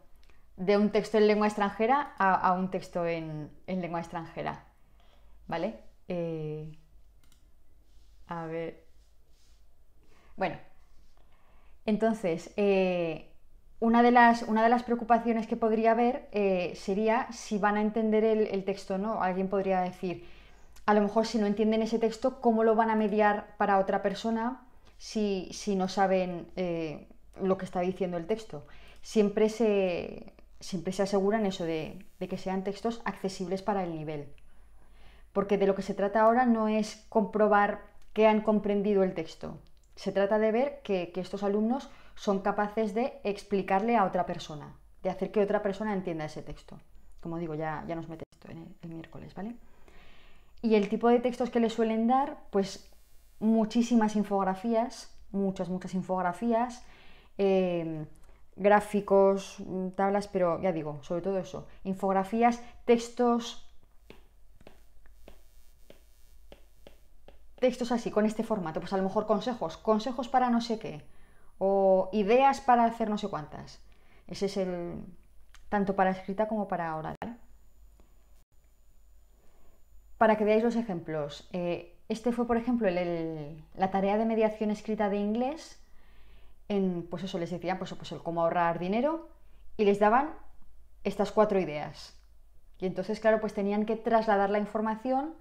S1: de un texto en lengua extranjera a, un texto en, lengua extranjera. ¿Vale? Eh, a ver. Bueno, entonces, eh, una, de las, una, de las, preocupaciones que podría haber eh, sería si van a entender el, texto o no. Alguien podría decir, a lo mejor si no entienden ese texto, ¿cómo lo van a mediar para otra persona si no saben lo que está diciendo el texto? siempre se, siempre se aseguran eso de, que sean textos accesibles para el nivel. Porque de lo que se trata ahora no es comprobar que han comprendido el texto. Se trata de ver que, estos alumnos son capaces de explicarle a otra persona, de hacer que otra persona entienda ese texto. Como digo, ya, ya nos mete esto el, miércoles, ¿vale? Y el tipo de textos que le suelen dar, pues muchísimas infografías, muchas, muchas infografías, eh, gráficos, mm, tablas, pero ya digo, sobre todo eso, infografías, textos, textos así, con este formato, pues a lo mejor consejos, consejos para no sé qué, o ideas para hacer no sé cuántas. Ese es el, tanto para escrita como para oral. Para que veáis los ejemplos, eh, este fue, por ejemplo, la tarea de mediación escrita de inglés en, pues eso les decían, pues, pues, el cómo ahorrar dinero y les daban estas cuatro ideas. Y entonces, claro, pues tenían que trasladar la información,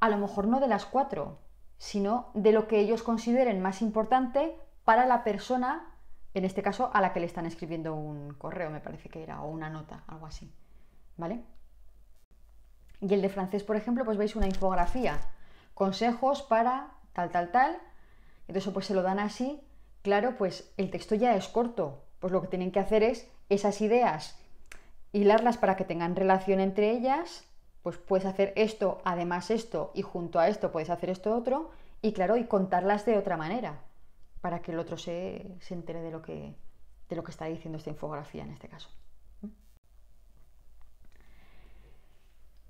S1: a lo mejor no de las cuatro, sino de lo que ellos consideren más importante para la persona, en este caso, a la que le están escribiendo un correo, me parece que era, o una nota, algo así. ¿Vale? Y el de francés, por ejemplo, pues veis una infografía, consejos para tal, tal, tal. Entonces, pues se lo dan así claro, pues el texto ya es corto. Pues lo que tienen que hacer es esas ideas, hilarlas para que tengan relación entre ellas, pues puedes hacer esto, además esto, y junto a esto puedes hacer esto otro, y claro, y contarlas de otra manera, para que el otro se, entere de lo, que, lo que está diciendo esta infografía en este caso.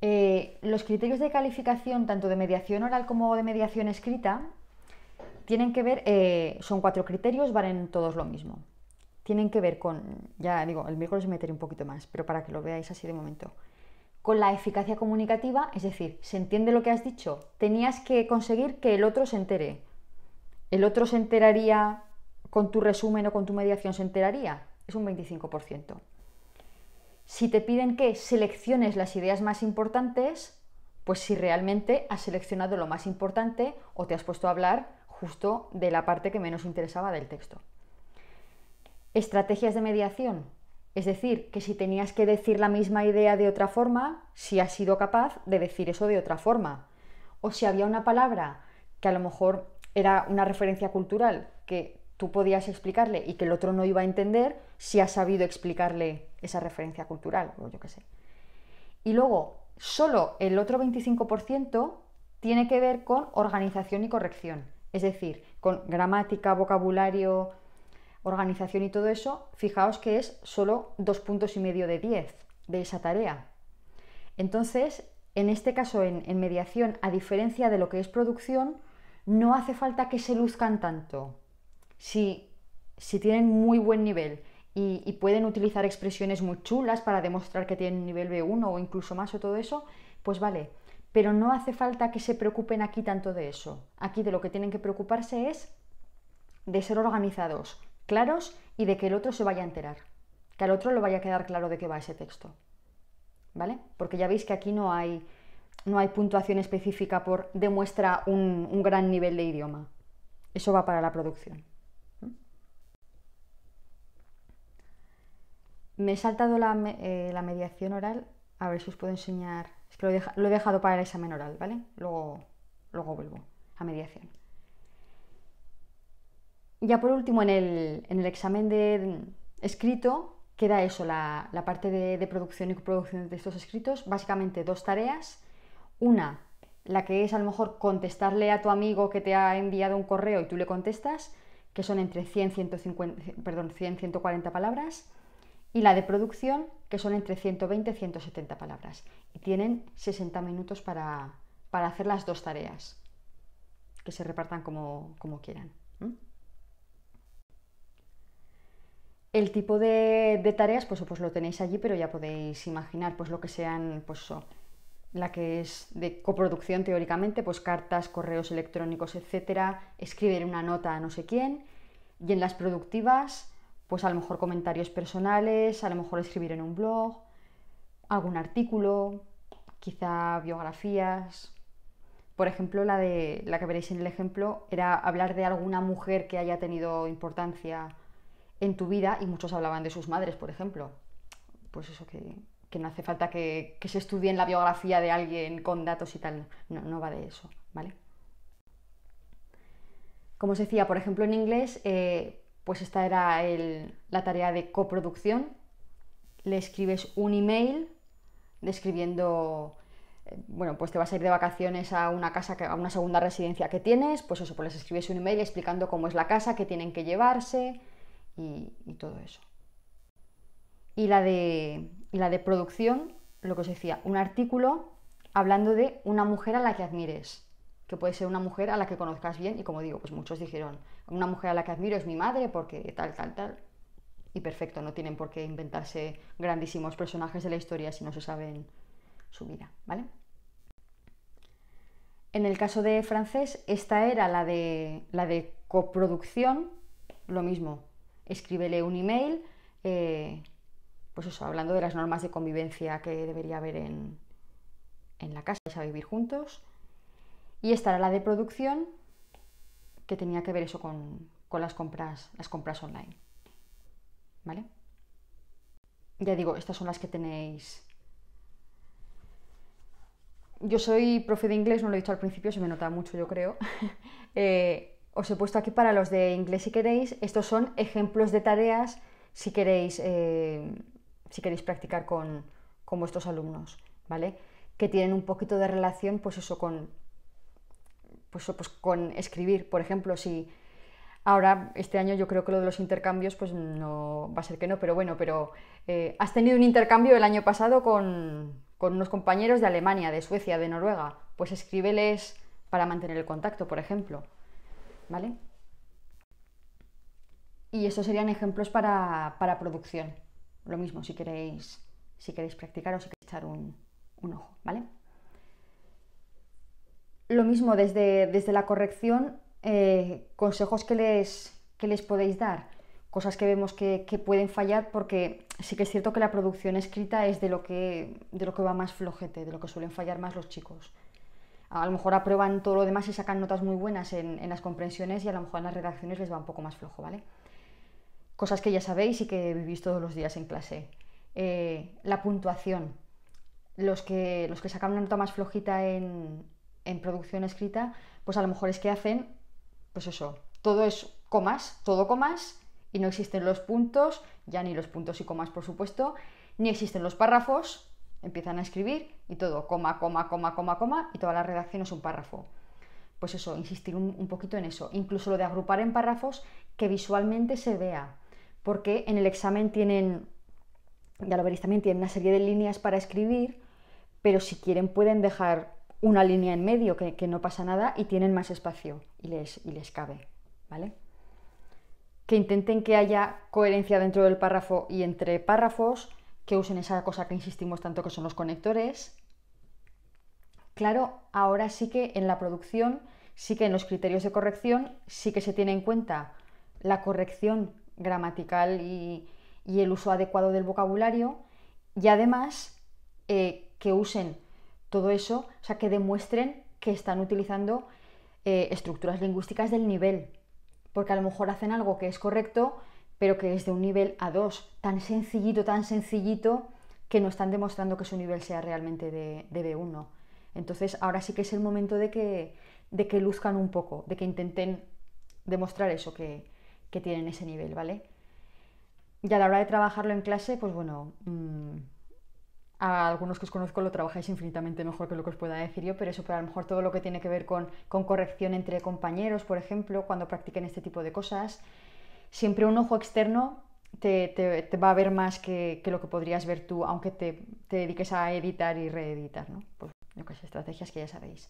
S1: Eh, los criterios de calificación, tanto de mediación oral como de mediación escrita, tienen que ver, eh, son cuatro criterios, valen todos lo mismo. Tienen que ver con, ya digo, el miércoles meteré un poquito más, pero para que lo veáis así de momento, con la eficacia comunicativa, es decir, se entiende lo que has dicho, tenías que conseguir que el otro se entere. El otro se enteraría con tu resumen o con tu mediación, se enteraría. Es un 25%. Si te piden que selecciones las ideas más importantes, pues si realmente has seleccionado lo más importante o te has puesto a hablar justo de la parte que menos interesaba del texto. Estrategias de mediación, es decir, que si tenías que decir la misma idea de otra forma, si has sido capaz de decir eso de otra forma. O si había una palabra que a lo mejor era una referencia cultural que tú podías explicarle y que el otro no iba a entender, si has sabido explicarle esa referencia cultural, o yo qué sé. Y luego, solo el otro 25% tiene que ver con organización y corrección. Es decir, con gramática, vocabulario, organización y todo eso, fijaos que es solo dos puntos y medio de 10 de esa tarea. Entonces, en este caso, en, mediación, a diferencia de lo que es producción, no hace falta que se luzcan tanto. Si, tienen muy buen nivel y, y, pueden utilizar expresiones muy chulas para demostrar que tienen nivel B1 o incluso más o todo eso, pues vale pero no hace falta que se preocupen aquí tanto de eso. Aquí de lo que tienen que preocuparse es de ser organizados, claros y de que el otro se vaya a enterar, que al otro le vaya a quedar claro de qué va ese texto. ¿Vale? Porque ya veis que aquí no hay, no hay puntuación específica por demuestra un, gran nivel de idioma. Eso va para la producción. ¿Mm? Me he saltado la, eh, la mediación oral, a ver si os puedo enseñar lo he, dejado, para el examen oral, ¿vale? Luego, vuelvo a mediación. Ya por último, en el, examen de escrito queda eso, la, parte de, producción y producción de estos escritos, básicamente dos tareas. Una, la que es a lo mejor contestarle a tu amigo que te ha enviado un correo y tú le contestas, que son entre 100, y 140 palabras y la de producción, que son entre 120 y 170 palabras. Y tienen 60 minutos para, hacer las dos tareas, que se repartan como, quieran. El tipo de, tareas, pues, pues, lo tenéis allí, pero ya podéis imaginar pues, lo que sean, pues la que es de coproducción teóricamente, pues cartas, correos electrónicos, etcétera, escribir una nota a no sé quién, y en las productivas pues a lo mejor comentarios personales, a lo mejor escribir en un blog, algún artículo, quizá biografías. Por ejemplo, la, de, la que veréis en el ejemplo era hablar de alguna mujer que haya tenido importancia en tu vida y muchos hablaban de sus madres, por ejemplo. Pues eso que, no hace falta que, se estudie en la biografía de alguien con datos y tal. No, va de eso, ¿vale? Como os decía, por ejemplo, en inglés eh, pues esta era la tarea de coproducción. Le escribes un email describiendo, eh, bueno, pues te vas a ir de vacaciones a una casa, a una segunda residencia que tienes, pues eso, pues les escribes un email explicando cómo es la casa, qué tienen que llevarse y, todo eso. Y la, de, y la de producción, lo que os decía, un artículo hablando de una mujer a la que admires que puede ser una mujer a la que conozcas bien, y como digo, pues muchos dijeron, una mujer a la que admiro es mi madre porque tal, tal, tal, y perfecto, no tienen por qué inventarse grandísimos personajes de la historia si no se saben su vida, ¿vale? En el caso de francés, esta era la de, la de coproducción, lo mismo, escríbele un email, eh, pues eso, hablando de las normas de convivencia que debería haber en, en la casa, vais a vivir juntos, y esta era la de producción, que tenía que ver eso con, las, compras, las compras online. ¿Vale? Ya digo, estas son las que tenéis. Yo soy profe de inglés, no lo he dicho al principio, se me nota mucho, yo creo. [LAUGHS] Eh, os he puesto aquí para los de inglés si queréis. Estos son ejemplos de tareas si queréis, eh, si queréis practicar con, con vuestros alumnos, ¿vale? Que tienen un poquito de relación, pues eso, con, pues, pues, con escribir, por ejemplo, si ahora este año yo creo que lo de los intercambios, pues no va a ser que no, pero bueno, pero eh, has tenido un intercambio el año pasado con, unos compañeros de Alemania, de Suecia, de Noruega, pues escríbeles para mantener el contacto, por ejemplo, ¿vale? Y estos serían ejemplos para, producción. Lo mismo, si queréis, si queréis practicar o si queréis echar un, un ojo, ¿vale? Lo mismo desde, desde la corrección, eh, consejos que les, que les podéis dar, cosas que vemos que, pueden fallar, porque sí que es cierto que la producción escrita es de lo, que, de lo que va más flojete, de lo que suelen fallar más los chicos. A lo mejor aprueban todo lo demás y sacan notas muy buenas en, las comprensiones y a lo mejor en las redacciones les va un poco más flojo, ¿vale? Cosas que ya sabéis y que vivís todos los días en clase. Eh, la puntuación. Los que, los que sacan una nota más flojita en, en producción escrita, pues a lo mejor es que hacen, pues eso, todo es comas, todo comas, y no existen los puntos, ya ni los puntos y comas, por supuesto, ni existen los párrafos, empiezan a escribir y todo, coma, coma, coma, coma, coma, y toda la redacción es un párrafo. Pues eso, insistir un, un poquito en eso, incluso lo de agrupar en párrafos que visualmente se vea, porque en el examen tienen, ya lo veréis también, tienen una serie de líneas para escribir, pero si quieren pueden dejar una línea en medio que, no pasa nada y tienen más espacio y les, y les cabe, ¿vale? Que intenten que haya coherencia dentro del párrafo y entre párrafos, que usen esa cosa que insistimos tanto que son los conectores. Claro, ahora sí que en la producción, sí que en los criterios de corrección, sí que se tiene en cuenta la corrección gramatical y, el uso adecuado del vocabulario y además eh, que usen todo eso, o sea, que demuestren que están utilizando eh, estructuras lingüísticas del nivel, porque a lo mejor hacen algo que es correcto, pero que es de un nivel a dos, tan sencillito, tan sencillito, que no están demostrando que su nivel sea realmente de, B1. Entonces, ahora sí que es el momento de que, de que luzcan un poco, de que intenten demostrar eso, que, tienen ese nivel, ¿vale? Y a la hora de trabajarlo en clase, pues bueno, mm, a algunos que os conozco lo trabajáis infinitamente mejor que lo que os pueda decir yo, pero eso, pero a lo mejor todo lo que tiene que ver con, corrección entre compañeros, por ejemplo, cuando practiquen este tipo de cosas, siempre un ojo externo te, va a ver más que, lo que podrías ver tú, aunque te, dediques a editar y reeditar, ¿no? Pues yo que estrategias que ya sabéis.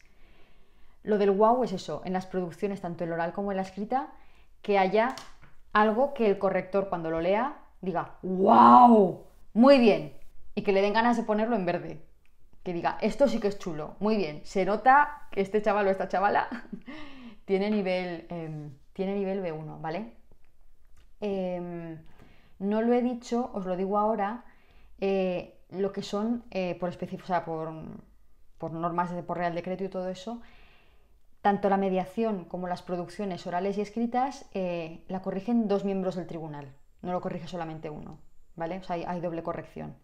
S1: Lo del wow es eso, en las producciones, tanto el oral como en la escrita, que haya algo que el corrector cuando lo lea diga, wow, muy bien, y que le den ganas de ponerlo en verde. Que diga, esto sí que es chulo, muy bien, se nota que este chaval o esta chavala [LAUGHS] tiene nivel, em, tiene nivel B1, ¿vale? Em, no lo he dicho, os lo digo ahora, eh, lo que son eh, por específico, sea, por, normas, por Real Decreto y todo eso, tanto la mediación como las producciones orales y escritas eh, la corrigen dos miembros del tribunal, no lo corrige solamente uno, ¿vale? O sea, hay doble corrección.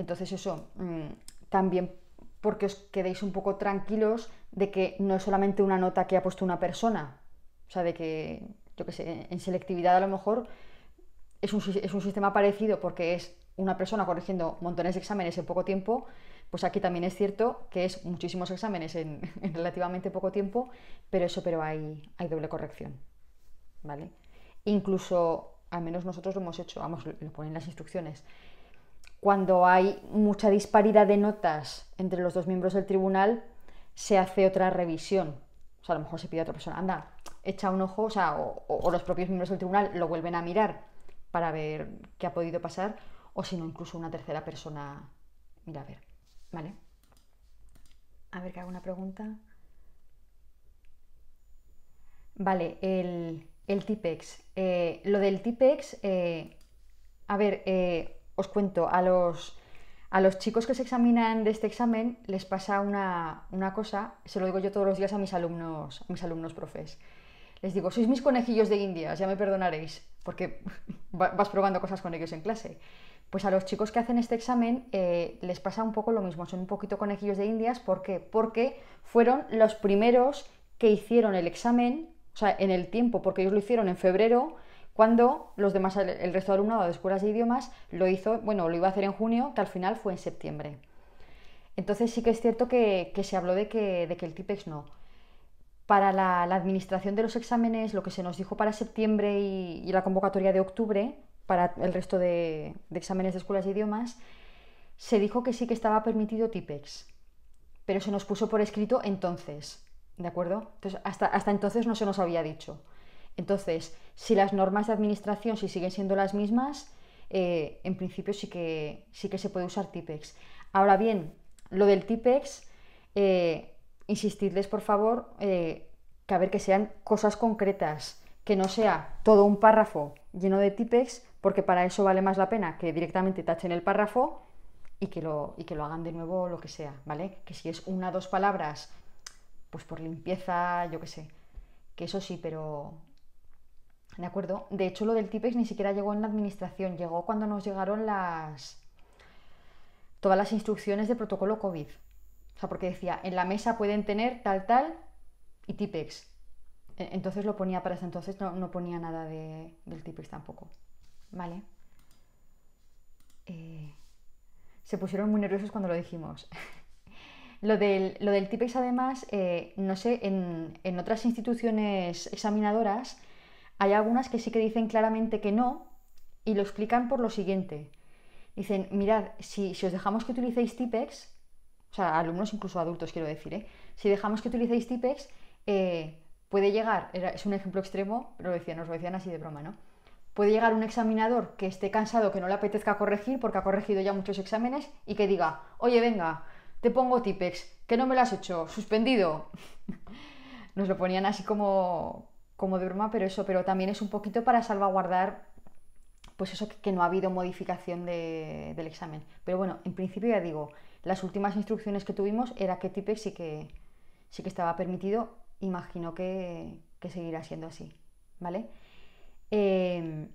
S1: Entonces eso, mm, también porque os quedéis un poco tranquilos de que no es solamente una nota que ha puesto una persona, o sea, de que, yo qué sé, en selectividad a lo mejor es un, sistema parecido porque es una persona corrigiendo montones de exámenes en poco tiempo, pues aquí también es cierto que es muchísimos exámenes [LAUGHS] en, relativamente poco tiempo, pero eso, pero hay, hay doble corrección, ¿vale? Incluso, al menos nosotros lo hemos hecho, vamos, lo ponen las instrucciones, cuando hay mucha disparidad de notas entre los dos miembros del tribunal, se hace otra revisión. O sea, a lo mejor se pide a otra persona, anda, echa un ojo, o, los propios miembros del tribunal lo vuelven a mirar para ver qué ha podido pasar, o si no, incluso una tercera persona mira a ver. ¿Vale? A ver, que hago una pregunta. Vale, el, el TIPEX. Eh, lo del TIPEX, eh, a ver, eh, os cuento, a los, a los chicos que se examinan de este examen les pasa una, cosa, se lo digo yo todos los días a mis alumnos, a mis alumnos profes. Les digo, sois mis conejillos de indias, ya me perdonaréis, porque [LAUGHS] vas probando cosas con ellos en clase. Pues a los chicos que hacen este examen eh, les pasa un poco lo mismo, son un poquito conejillos de indias, ¿por qué? Porque fueron los primeros que hicieron el examen, o sea, en el tiempo, porque ellos lo hicieron en febrero, cuando los demás, el resto de alumnado de escuelas de idiomas lo hizo, bueno, lo iba a hacer en junio, que al final fue en septiembre. Entonces sí que es cierto que, se habló de que, el TIPEX no. Para la, administración de los exámenes, lo que se nos dijo para septiembre y, la convocatoria de octubre, para el resto de, de exámenes de escuelas de idiomas, se dijo que sí que estaba permitido TIPEX, pero se nos puso por escrito entonces, ¿de acuerdo? hasta entonces no se nos había dicho. Entonces, si las normas de administración siguen siendo las mismas, eh, en principio sí que, sí que se puede usar TIPEX. Ahora bien, lo del TIPEX, insistirles eh, insistidles por favor eh, que a ver que sean cosas concretas, que no sea todo un párrafo lleno de TIPEX, porque para eso vale más la pena que directamente tachen el párrafo y que lo, y que lo hagan de nuevo lo que sea, ¿vale? Que si es una o dos palabras, pues por limpieza, yo qué sé, que eso sí, pero ¿De acuerdo? De hecho, lo del TIPEX ni siquiera llegó en la administración, llegó cuando nos llegaron las todas las instrucciones de protocolo COVID. O sea, porque decía, en la mesa pueden tener tal, tal y TIPEX. E, entonces lo ponía para ese entonces, no, ponía nada del TIPEX tampoco. ¿Vale? Eh, se pusieron muy nerviosos cuando lo dijimos. [LAUGHS] Lo del, lo TIPEX, además, eh, no sé, en, en, otras instituciones examinadoras hay algunas que sí que dicen claramente que no y lo explican por lo siguiente. Dicen, mirad, si, os dejamos que utilicéis TIPEX, o sea, alumnos incluso adultos quiero decir, ¿eh? si dejamos que utilicéis TIPEX, eh, puede llegar, es un ejemplo extremo, pero lo nos lo decían así de broma, ¿no? Puede llegar un examinador que esté cansado, que no le apetezca corregir porque ha corregido ya muchos exámenes y que diga, oye, venga, te pongo TIPEX, que no me lo has hecho, suspendido. [LAUGHS] Nos lo ponían así como, como de broma, pero eso, pero también es un poquito para salvaguardar, pues eso, que, no ha habido modificación del examen. Pero bueno, en principio ya digo, las últimas instrucciones que tuvimos era que TIPEX sí que, sí que estaba permitido, imagino que, seguirá siendo así, ¿vale? Em,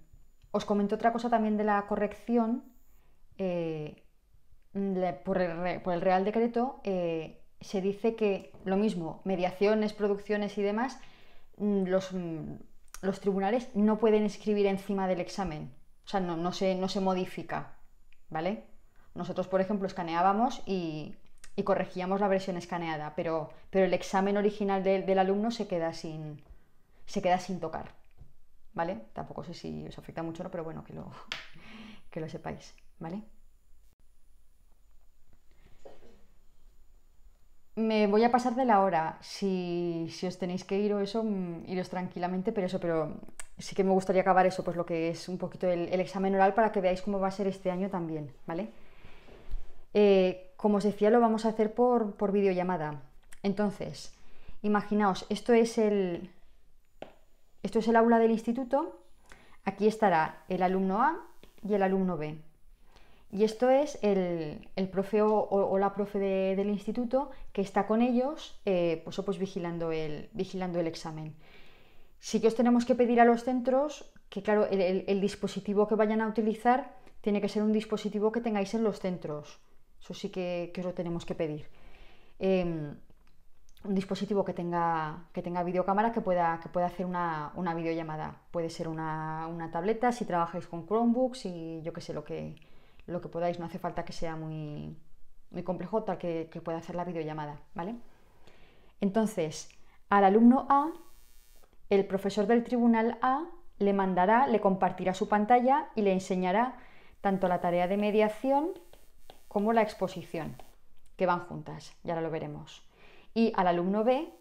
S1: os comento otra cosa también de la corrección. Eh, mm, por, el, Real Decreto eh, se dice que lo mismo, mediaciones, producciones y demás, Mm, mm, los, tribunales no pueden escribir encima del examen, o sea, no, no, se, modifica, ¿vale? Nosotros, por ejemplo, escaneábamos y, corregíamos la versión escaneada, pero, pero el examen original del alumno se queda sin, se queda sin tocar, ¿vale? Tampoco sé si os afecta mucho, ¿no? pero bueno, que lo, [LAUGHS] que lo sepáis, ¿vale? me voy a pasar de la hora. Si, os tenéis que ir o eso, mm, iros tranquilamente, pero eso, pero sí que me gustaría acabar eso, pues lo que es un poquito el, examen oral para que veáis cómo va a ser este año también, ¿vale? Eh, como os decía, lo vamos a hacer por, por videollamada. Entonces, imaginaos, esto es el. Esto es el aula del instituto. Aquí estará el alumno A y el alumno B. Y esto es el, el profe o, la profe del instituto que está con ellos, eh, pues, pues vigilando, el, vigilando el examen. Sí que os tenemos que pedir a los centros que, claro, el, dispositivo que vayan a utilizar tiene que ser un dispositivo que tengáis en los centros. Eso sí que, os lo tenemos que pedir. Em, un dispositivo que tenga, que tenga videocámara que pueda, que pueda hacer una, videollamada. Puede ser una, tableta, si trabajáis con Chromebooks y yo qué sé lo que, lo que podáis, no hace falta que sea muy, muy complejo, tal que, pueda hacer la videollamada, ¿vale? Entonces, al alumno A, el profesor del tribunal A le mandará, le compartirá su pantalla y le enseñará tanto la tarea de mediación como la exposición, que van juntas, ya lo veremos. Y al alumno B,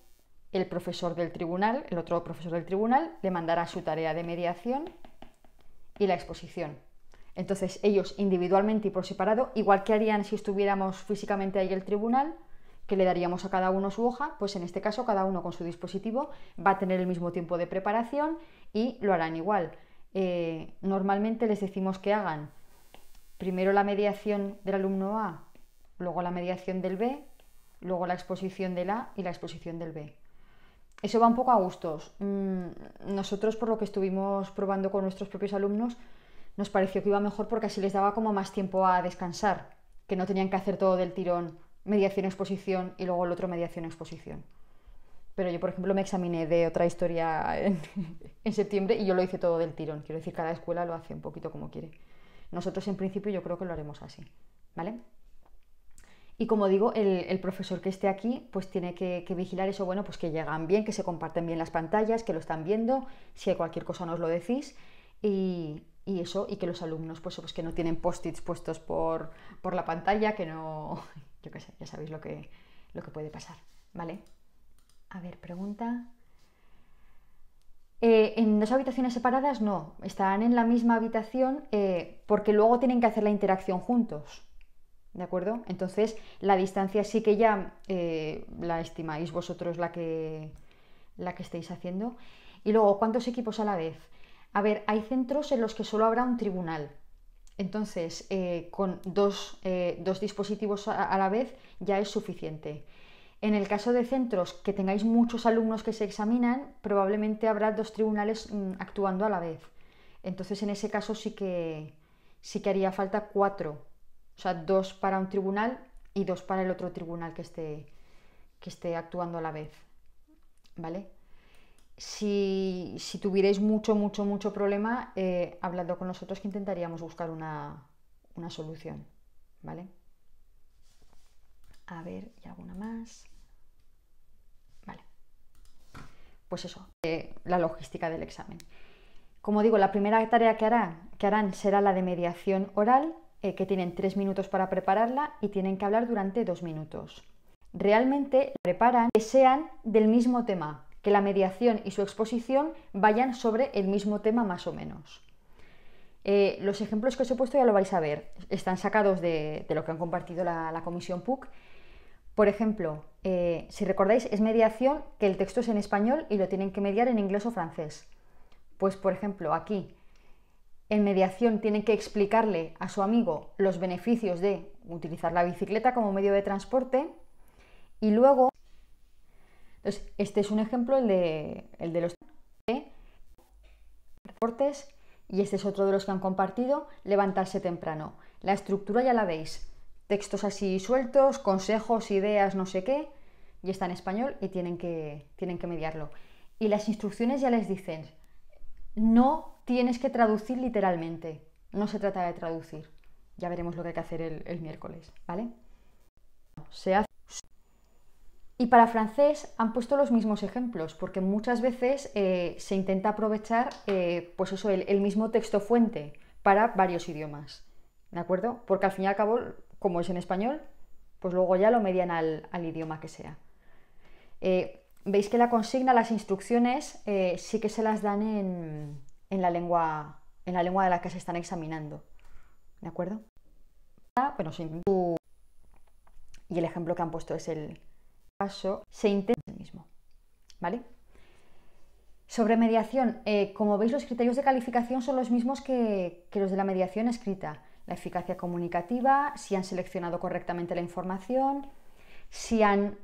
S1: el profesor del tribunal, el otro profesor del tribunal, le mandará su tarea de mediación y la exposición. Entonces ellos individualmente y por separado, igual que harían si estuviéramos físicamente ahí el tribunal, que le daríamos a cada uno su hoja, pues en este caso cada uno con su dispositivo va a tener el mismo tiempo de preparación y lo harán igual. Eh, normalmente les decimos que hagan primero la mediación del alumno A, luego la mediación del B, luego la exposición del A y la exposición del B. Eso va un poco a gustos. Mm, nosotros, por lo que estuvimos probando con nuestros propios alumnos, nos pareció que iba mejor porque así les daba como más tiempo a descansar, que no tenían que hacer todo del tirón, mediación-exposición y luego el otro mediación-exposición. Pero yo, por ejemplo, me examiné de otra historia [LAUGHS] en, septiembre y yo lo hice todo del tirón. Quiero decir, cada escuela lo hace un poquito como quiere. Nosotros, en principio, yo creo que lo haremos así, ¿vale? Y como digo, el, profesor que esté aquí, pues tiene que, vigilar eso, bueno, pues que llegan bien, que se comparten bien las pantallas, que lo están viendo, si hay cualquier cosa nos lo decís. Y, y eso, y que los alumnos, pues, pues que no tienen post-its puestos por, por, la pantalla, que no, [LAUGHS] yo qué sé, ya sabéis lo que, lo que puede pasar, ¿vale? A ver, pregunta. Eh, ¿En dos habitaciones separadas? No, estarán en la misma habitación eh, porque luego tienen que hacer la interacción juntos. ¿De acuerdo? Entonces, la distancia sí que ya eh, la estimáis vosotros la que, la que estéis haciendo. Y luego, ¿cuántos equipos a la vez? A ver, hay centros en los que solo habrá un tribunal. Entonces, eh, con dos, eh, dispositivos a, la vez ya es suficiente. En el caso de centros que tengáis muchos alumnos que se examinan, probablemente habrá dos tribunales mm, actuando a la vez. Entonces, en ese caso sí que, sí que haría falta cuatro. O sea, dos para un tribunal y dos para el otro tribunal que esté, que esté actuando a la vez. ¿Vale? si, tuvierais mucho, mucho, mucho problema, eh, hablando con nosotros que intentaríamos buscar una, solución, ¿vale? A ver, y alguna más. Vale. Pues eso, eh, la logística del examen. Como digo, la primera tarea que harán, que harán será la de mediación oral, eh, que tienen tres minutos para prepararla y tienen que hablar durante dos minutos. Realmente preparan que sean del mismo tema, que la mediación y su exposición vayan sobre el mismo tema más o menos. Eh, los ejemplos que os he puesto ya lo vais a ver, están sacados de, lo que han compartido la, comisión PUC. Por ejemplo, eh, si recordáis, es mediación que el texto es en español y lo tienen que mediar en inglés o francés. Pues, por ejemplo, aquí, en mediación tienen que explicarle a su amigo los beneficios de utilizar la bicicleta como medio de transporte y luego entonces, este es un ejemplo, el de, los reportes, y este es otro de los que han compartido, levantarse temprano. La estructura ya la veis, textos así sueltos, consejos, ideas, no sé qué, y está en español y tienen que, tienen que mediarlo. Y las instrucciones ya les dicen, no tienes que traducir literalmente, no se trata de traducir. Ya veremos lo que hay que hacer el, el miércoles, ¿vale? Se hace y para francés han puesto los mismos ejemplos, porque muchas veces eh, se intenta aprovechar eh, pues el, mismo texto fuente para varios idiomas. ¿De acuerdo? Porque al fin y al cabo, como es en español, pues luego ya lo median al, idioma que sea. Eh, veis que la consigna, las instrucciones, sí que se las dan en, la lengua, en la lengua de la que se están examinando. ¿De acuerdo? y el ejemplo que han puesto es el, caso, se intenta el mismo. ¿Vale? Sobre mediación, eh, como veis, los criterios de calificación son los mismos que, que los de la mediación escrita. La eficacia comunicativa, si han seleccionado correctamente la información, si han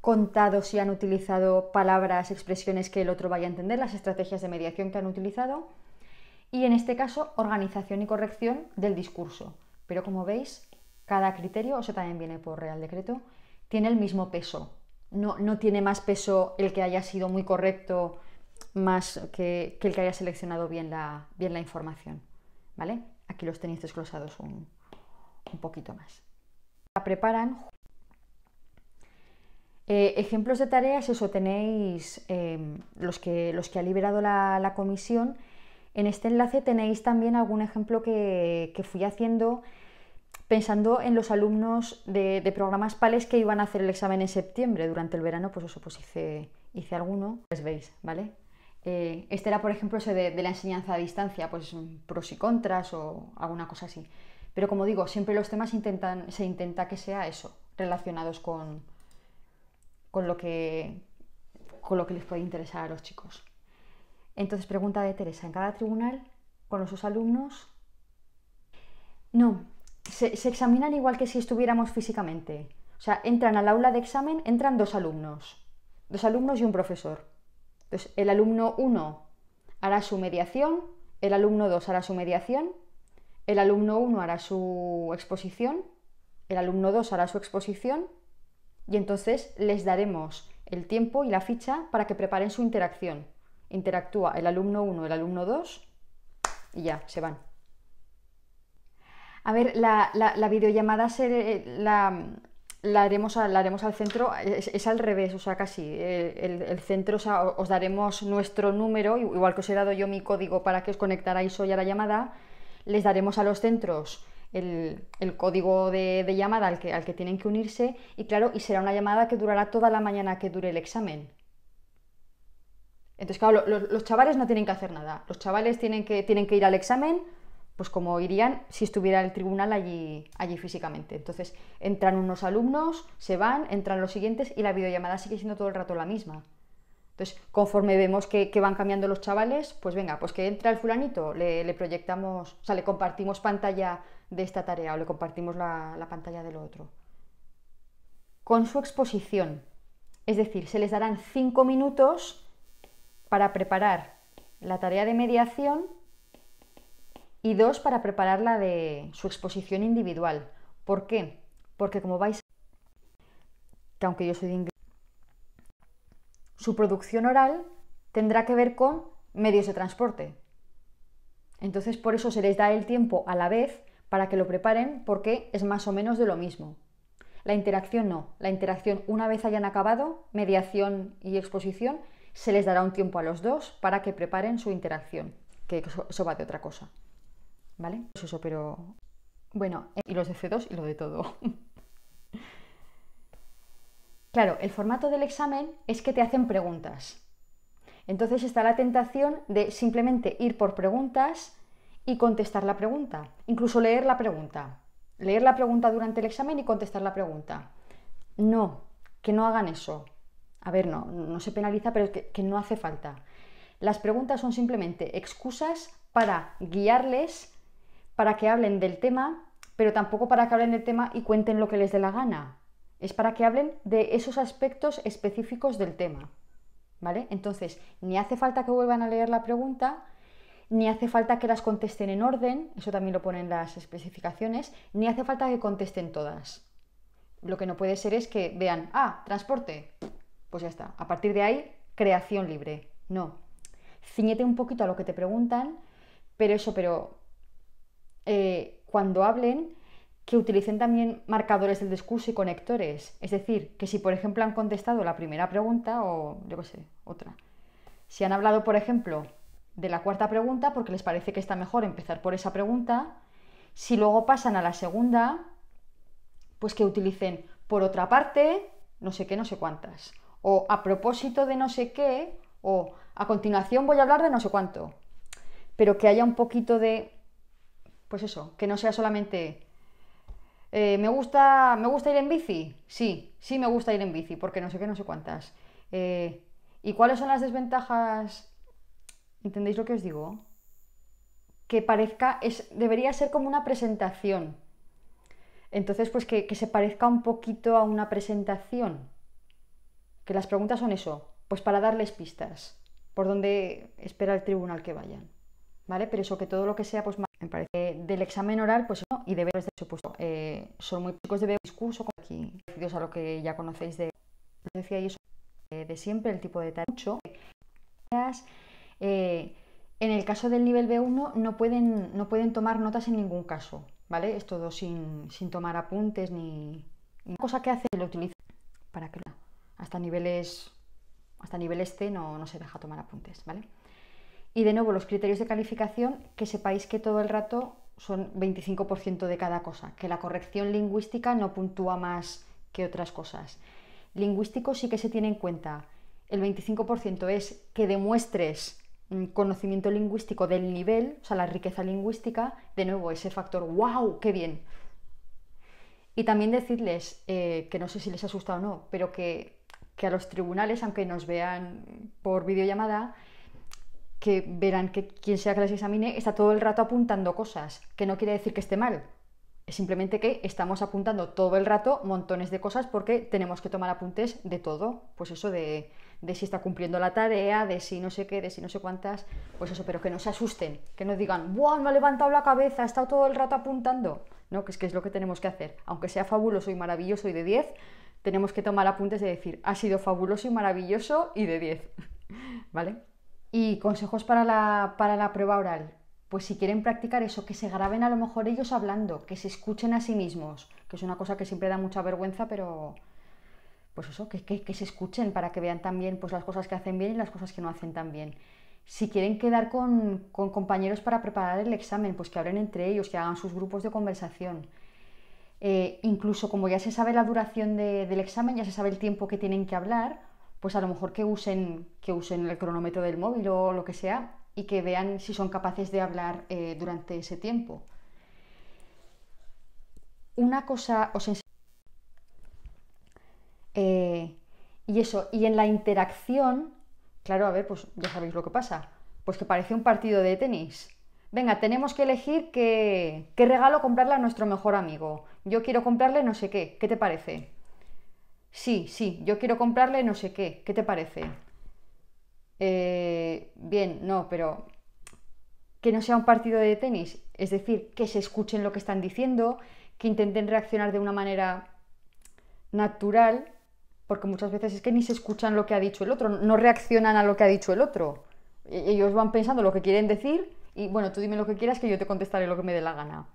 S1: contado, si han utilizado palabras, expresiones que el otro vaya a entender, las estrategias de mediación que han utilizado y en este caso organización y corrección del discurso. Pero como veis, cada criterio, eso también viene por Real Decreto, tiene el mismo peso. No, tiene más peso el que haya sido muy correcto más que, el que haya seleccionado bien la, bien la, información. ¿Vale? Aquí los tenéis desglosados un, un poquito más. La preparan. Eh, ejemplos de tareas, eso tenéis em, los, que, los, que, ha liberado la, comisión. En este enlace tenéis también algún ejemplo que, que fui haciendo pensando en los alumnos de, programas PALES que iban a hacer el examen en septiembre durante el verano, pues eso, pues hice, alguno, pues veis, ¿vale? Eh, este era, por ejemplo, ese de, la enseñanza a distancia, pues pros y contras o alguna cosa así. Pero como digo, siempre los temas intentan, se intenta que sea eso, relacionados con, con, lo que, con lo que les puede interesar a los chicos. Entonces, pregunta de Teresa, ¿en cada tribunal con los sus alumnos? No, se, examinan igual que si estuviéramos físicamente. O sea, entran al aula de examen, entran dos alumnos. Dos alumnos y un profesor. Entonces, el alumno 1 hará su mediación, el alumno 2 hará su mediación, el alumno 1 hará su exposición, el alumno 2 hará su exposición y entonces les daremos el tiempo y la ficha para que preparen su interacción. Interactúa el alumno 1, el alumno 2 y ya, se van. A ver, la, videollamada eh, la, haremos, al centro, es, al revés, o sea, casi. Eh, el, centro, os daremos nuestro número, igual que os he dado yo mi código para que os conectarais hoy a la llamada, les daremos a los centros el, código de, llamada al que, tienen que unirse y claro, y será una llamada que durará toda la mañana que dure el examen. Entonces, claro, los chavales no tienen que hacer nada. Los chavales tienen que, tienen que ir al examen, pues como irían si estuviera el tribunal allí, allí físicamente. Entonces, entran unos alumnos, se van, entran los siguientes y la videollamada sigue siendo todo el rato la misma. Entonces, conforme vemos que, van cambiando los chavales, pues venga, pues que entra el fulanito, le, proyectamos, o sea, le compartimos pantalla de esta tarea o le compartimos la, la pantalla del otro. Con su exposición, es decir, se les darán cinco minutos para preparar la tarea de mediación y dos, para prepararla de su exposición individual. ¿Por qué? Porque como vais, que aunque yo soy de inglés, su producción oral tendrá que ver con medios de transporte. Entonces, por eso se les da el tiempo a la vez para que lo preparen, porque es más o menos de lo mismo. La interacción no. La interacción, una vez hayan acabado mediación y exposición, se les dará un tiempo a los dos para que preparen su interacción, que eso va de otra cosa. ¿vale? Pues eso, pero bueno, eh, y los de C2 y lo de todo. [LAUGHS] claro, el formato del examen es que te hacen preguntas. Entonces está la tentación de simplemente ir por preguntas y contestar la pregunta, incluso leer la pregunta. Leer la pregunta durante el examen y contestar la pregunta. No, que no hagan eso. A ver, no, no se penaliza, pero que, que no hace falta. Las preguntas son simplemente excusas para guiarles para que hablen del tema, pero tampoco para que hablen del tema y cuenten lo que les dé la gana. Es para que hablen de esos aspectos específicos del tema. ¿Vale? Entonces, ni hace falta que vuelvan a leer la pregunta, ni hace falta que las contesten en orden, eso también lo ponen las especificaciones, ni hace falta que contesten todas. Lo que no puede ser es que vean, ah, transporte, pues ya está. A partir de ahí, creación libre. No. Cíñete un poquito a lo que te preguntan, pero eso, pero eh, cuando hablen, que utilicen también marcadores del discurso y conectores. Es decir, que si por ejemplo han contestado la primera pregunta o yo sé, otra. Si han hablado, por ejemplo, de la cuarta pregunta, porque les parece que está mejor empezar por esa pregunta, si luego pasan a la segunda, pues que utilicen por otra parte, no sé qué, no sé cuántas. O a propósito de no sé qué, o a continuación voy a hablar de no sé cuánto. Pero que haya un poquito de pues eso, que no sea solamente... Eh, ¿me, gusta, ¿Me gusta ir en bici? Sí, sí me gusta ir en bici, porque no sé qué, no sé cuántas. Eh, ¿Y cuáles son las desventajas? ¿Entendéis lo que os digo? Que parezca, es, debería ser como una presentación. Entonces, pues que, que se parezca un poquito a una presentación. Que las preguntas son eso, pues para darles pistas, por dónde espera el tribunal que vayan. Pero eso que todo lo que sea, pues parece del examen oral, pues no, y deberes de este supuesto. Eh, son muy chicos de discurso, como aquí, a lo que ya conocéis de decía y eso eh, de siempre, el tipo de tarea. Mucho. Eh, en el caso del nivel B1 no pueden, no pueden tomar notas en ningún caso, ¿vale? Es todo sin, tomar apuntes ni, cosa que hace lo utiliza para que hasta niveles hasta niveles C no, no se deja tomar apuntes, ¿vale? Y de nuevo, los criterios de calificación, que sepáis que todo el rato son 25% de cada cosa, que la corrección lingüística no puntúa más que otras cosas. Lingüístico sí que se tiene en cuenta. El 25% es que demuestres mm, conocimiento lingüístico del nivel, o sea, la riqueza lingüística, de nuevo, ese factor, wow, qué bien. Y también decirles, eh, que no sé si les asusta o no, pero que, que a los tribunales, aunque nos vean por videollamada, que verán que quien sea que las examine está todo el rato apuntando cosas, que no quiere decir que esté mal. Es simplemente que estamos apuntando todo el rato montones de cosas porque tenemos que tomar apuntes de todo. Pues eso de, si está cumpliendo la tarea, de si no sé qué, de si no sé cuántas. Pues eso, pero que no se asusten, que no digan, ¡buah! No ha levantado la cabeza, ha estado todo el rato apuntando. No, que es que es lo que tenemos que hacer. Aunque sea fabuloso y maravilloso y de 10, tenemos que tomar apuntes de decir, ha sido fabuloso y maravilloso y de 10. [LAUGHS] ¿Vale? Y consejos para la, prueba oral. Pues si quieren practicar eso, que se graben a lo mejor ellos hablando, que se escuchen a sí mismos, que es una cosa que siempre da mucha vergüenza, pero pues eso, que, se escuchen para que vean también pues, las cosas que hacen bien y las cosas que no hacen tan bien. Si quieren quedar con, con compañeros para preparar el examen, pues que hablen entre ellos, que hagan sus grupos de conversación. Eh, incluso como ya se sabe la duración del examen, ya se sabe el tiempo que tienen que hablar, pues a lo mejor que usen, que usen el cronómetro del móvil o lo que sea y que vean si son capaces de hablar eh, durante ese tiempo. Una cosa os enseño. Eh, y eso, y en la interacción, claro, a ver, pues ya sabéis lo que pasa. Pues que parece un partido de tenis. Venga, tenemos que elegir qué, qué regalo comprarle a nuestro mejor amigo. Yo quiero comprarle no sé qué. ¿Qué te parece? sí, sí, yo quiero comprarle no sé qué, ¿qué te parece? Eh, bien, no, pero que no sea un partido de tenis, es decir, que se escuchen lo que están diciendo, que intenten reaccionar de una manera natural, porque muchas veces es que ni se escuchan lo que ha dicho el otro, no reaccionan a lo que ha dicho el otro. E, ellos van pensando lo que quieren decir y bueno, tú dime lo que quieras que yo te contestaré lo que me dé la gana.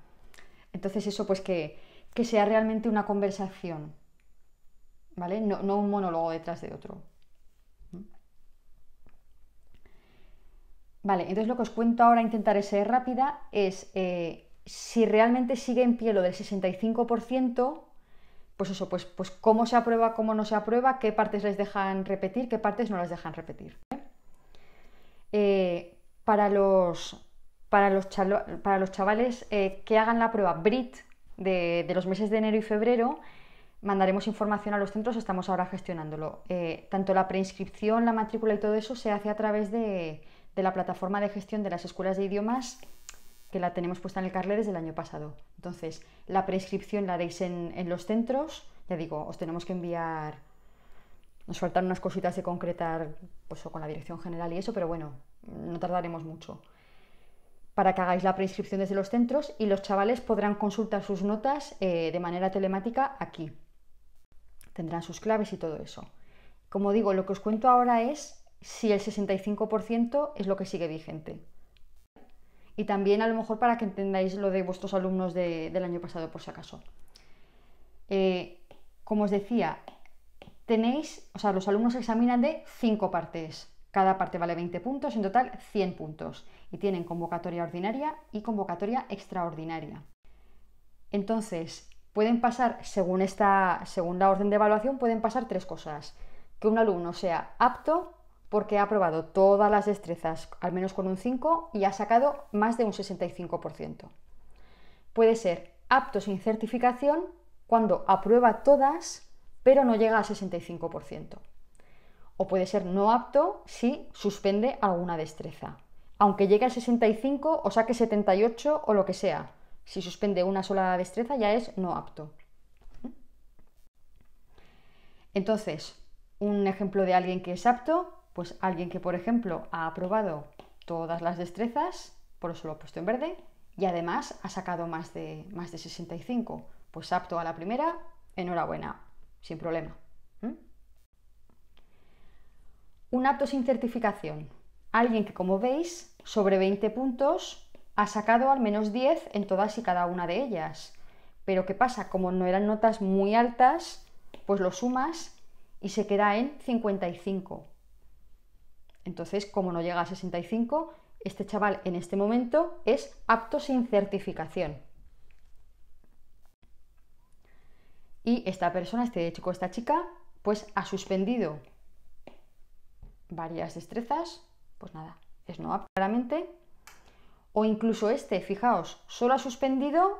S1: Entonces eso pues que sea realmente una conversación, ¿vale? No, un monólogo detrás de otro. ¿Mm? Vale, entonces lo que os cuento ahora, intentaré ser e rápida, es eh, si realmente sigue en pie lo del 65%, pues eso, pues, pues, cómo se aprueba, cómo no se aprueba, qué partes les dejan repetir, qué partes no las dejan repetir. Eh, para, los, para, los chavales eh, que hagan la prueba BRIT de, de los meses de enero y febrero, mandaremos información a los centros, estamos ahora gestionándolo. Eh, tanto la preinscripción, la matrícula y todo eso se hace a través de, la plataforma de gestión de las escuelas de idiomas que la tenemos puesta en el carnet desde el año pasado. Entonces, la preinscripción la haréis en, los centros, ya digo, os tenemos que enviar, nos faltan unas cositas de concretar pues, con la dirección general y eso, pero bueno, no tardaremos mucho para que hagáis la preinscripción desde los centros y los chavales podrán consultar sus notas eh, de manera telemática aquí tendrán sus claves y todo eso. Como digo, lo que os cuento ahora es si el 65% es lo que sigue vigente. Y también a lo mejor para que entendáis lo de vuestros alumnos del año pasado, por si acaso. Eh, como os decía, tenéis, o sea, los alumnos examinan de cinco partes. Cada parte vale 20 puntos, en total 100 puntos. Y tienen convocatoria ordinaria y convocatoria extraordinaria. Entonces, pueden pasar, según, esta, segunda orden de evaluación, pueden pasar tres cosas. Que un alumno sea apto porque ha aprobado todas las destrezas, al menos con un 5, y ha sacado más de un 65%. Puede ser apto sin certificación cuando aprueba todas, pero no llega al 65%. O puede ser no apto si suspende alguna destreza, aunque llegue al 65 o saque 78 o lo que sea, si suspende una sola destreza ya es no apto. Entonces, un ejemplo de alguien que es apto, pues alguien que, por ejemplo, ha aprobado todas las destrezas, por eso lo he puesto en verde, y además ha sacado más de, más de 65. Pues apto a la primera, enhorabuena, sin problema. ¿Mm? Un apto sin certificación. Alguien que, como veis, sobre 20 puntos ha sacado al menos 10 en todas y cada una de ellas. Pero ¿qué pasa? Como no eran notas muy altas, pues lo sumas y se queda en 55. Entonces, como no llega a 65, este chaval en este momento es apto sin certificación. Y esta persona, este chico, esta chica, pues ha suspendido varias destrezas, pues nada, es no apto claramente, o incluso este, fijaos, solo ha suspendido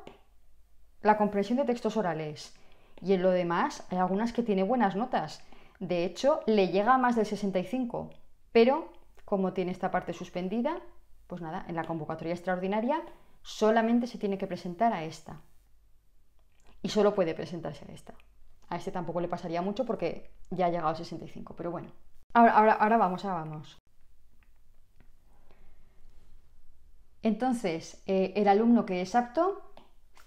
S1: la comprensión de textos orales. Y en lo demás hay algunas que tiene buenas notas. De hecho, le llega a más del 65. Pero, como tiene esta parte suspendida, pues nada, en la convocatoria extraordinaria solamente se tiene que presentar a esta. Y solo puede presentarse a esta. A este tampoco le pasaría mucho porque ya ha llegado al 65. Pero bueno, ahora, ahora, ahora vamos, ahora vamos. Entonces, eh, el alumno que es apto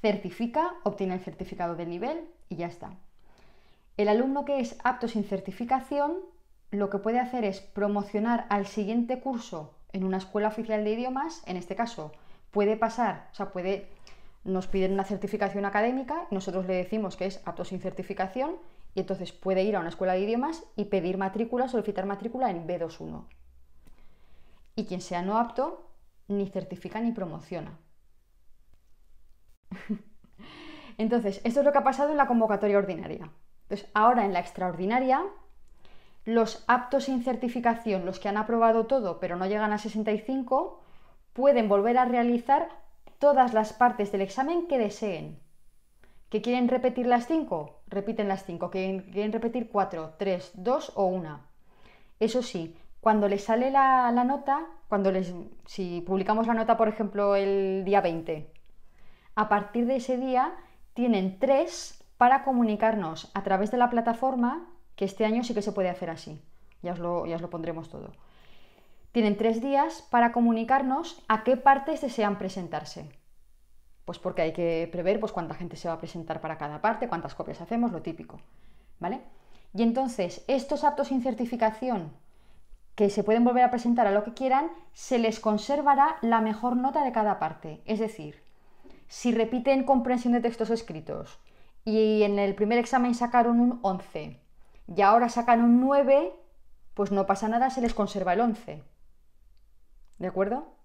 S1: certifica, obtiene el certificado de nivel y ya está. El alumno que es apto sin certificación lo que puede hacer es promocionar al siguiente curso en una escuela oficial de idiomas, en este caso, puede pasar, o sea, puede nos piden una certificación académica, nosotros le decimos que es apto sin certificación y entonces puede ir a una escuela de idiomas y pedir matrícula, solicitar matrícula en B21. Y quien sea no apto ni certifica ni promociona. Entonces, esto es lo que ha pasado en la convocatoria ordinaria. Entonces, ahora en la extraordinaria, los aptos sin certificación, los que han aprobado todo pero no llegan a 65, pueden volver a realizar todas las partes del examen que deseen. ¿Que quieren repetir las 5? Repiten las 5. ¿Que quieren repetir 4, 3, 2 o 1? Eso sí, cuando les sale la nota, cuando les, si publicamos la nota, por ejemplo, el día 20, a partir de ese día tienen tres para comunicarnos a través de la plataforma, que este año sí que se puede hacer así. Ya os lo, ya lo pondremos todo. Tienen tres días para comunicarnos a qué partes desean presentarse. Pues porque hay que prever pues, cuánta gente se va a presentar para cada parte, cuántas copias hacemos, lo típico. ¿Vale? Y entonces, estos actos sin certificación que se pueden volver a presentar a lo que quieran, se les conservará la mejor nota de cada parte. Es decir, si repiten comprensión de textos escritos y en el primer examen sacaron un 11 y ahora sacan un 9, pues no pasa nada, se les conserva el 11. ¿De acuerdo?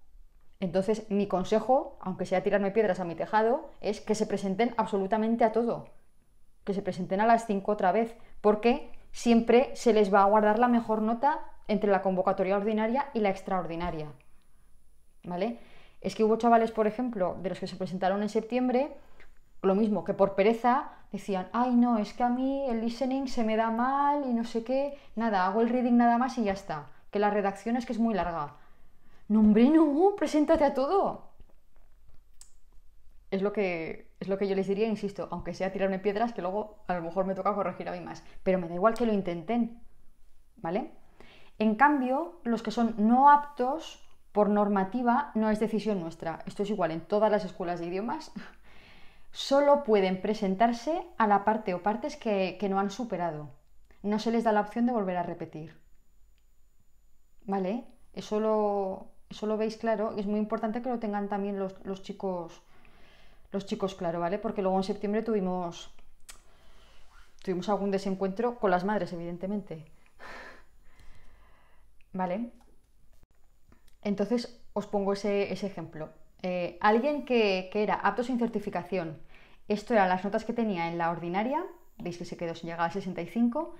S1: Entonces, mi consejo, aunque sea tirarme piedras a mi tejado, es que se presenten absolutamente a todo. Que se presenten a las 5 otra vez, porque siempre se les va a guardar la mejor nota entre la convocatoria ordinaria y la extraordinaria. ¿Vale? Es que hubo chavales, por ejemplo, de los que se presentaron en septiembre, lo mismo, que por pereza decían, ay no, es que a mí el listening se me da mal y no sé qué, nada, hago el reading nada más y ya está, que la redacción es que es muy larga. No, hombre, no, preséntate a todo. Es lo que, es lo que yo les diría, insisto, aunque sea tirarme piedras, que luego a lo mejor me toca corregir a mí más, pero me da igual que lo intenten, ¿vale? En cambio, los que son no aptos por normativa no es decisión nuestra. Esto es igual en todas las escuelas de idiomas. [LAUGHS] Solo pueden presentarse a la parte o partes que, no han superado. No se les da la opción de volver a repetir. ¿Vale? Eso lo, veis claro. Es muy importante que lo tengan también los, los chicos los chicos claro, ¿vale? Porque luego en septiembre tuvimos tuvimos algún desencuentro con las madres, evidentemente. ¿vale? Entonces os pongo ese, ejemplo. Eh, alguien que, era apto sin certificación, esto eran las notas que tenía en la ordinaria, veis que se quedó sin llegar a 65,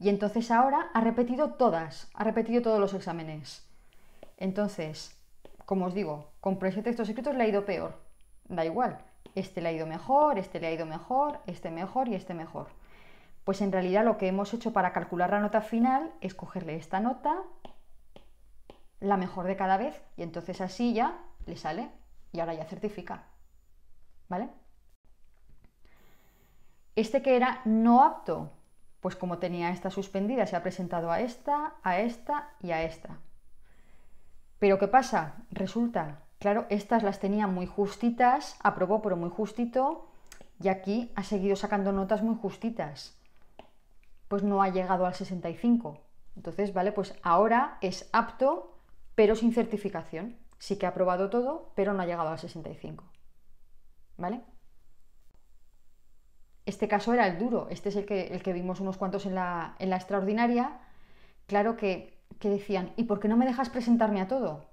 S1: y entonces ahora ha repetido todas, ha repetido todos los exámenes. Entonces, como os digo, con texto textos escritos le ha ido peor, da igual, este le ha ido mejor, este le ha ido mejor, este mejor y este mejor. Pues en realidad lo que hemos hecho para calcular la nota final es cogerle esta nota, la mejor de cada vez y entonces así ya le sale y ahora ya certifica. ¿Vale? Este que era no apto, pues como tenía esta suspendida, se ha presentado a esta, a esta y a esta. Pero ¿qué pasa? Resulta, claro, estas las tenía muy justitas, aprobó pero muy justito, y aquí ha seguido sacando notas muy justitas. Pues no ha llegado al 65. Entonces, vale, pues ahora es apto pero sin certificación. Sí que ha aprobado todo, pero no ha llegado a 65. ¿Vale? Este caso era el duro, este es el que, el que vimos unos cuantos en la, extraordinaria. Claro que, decían, ¿y por qué no me dejas presentarme a todo?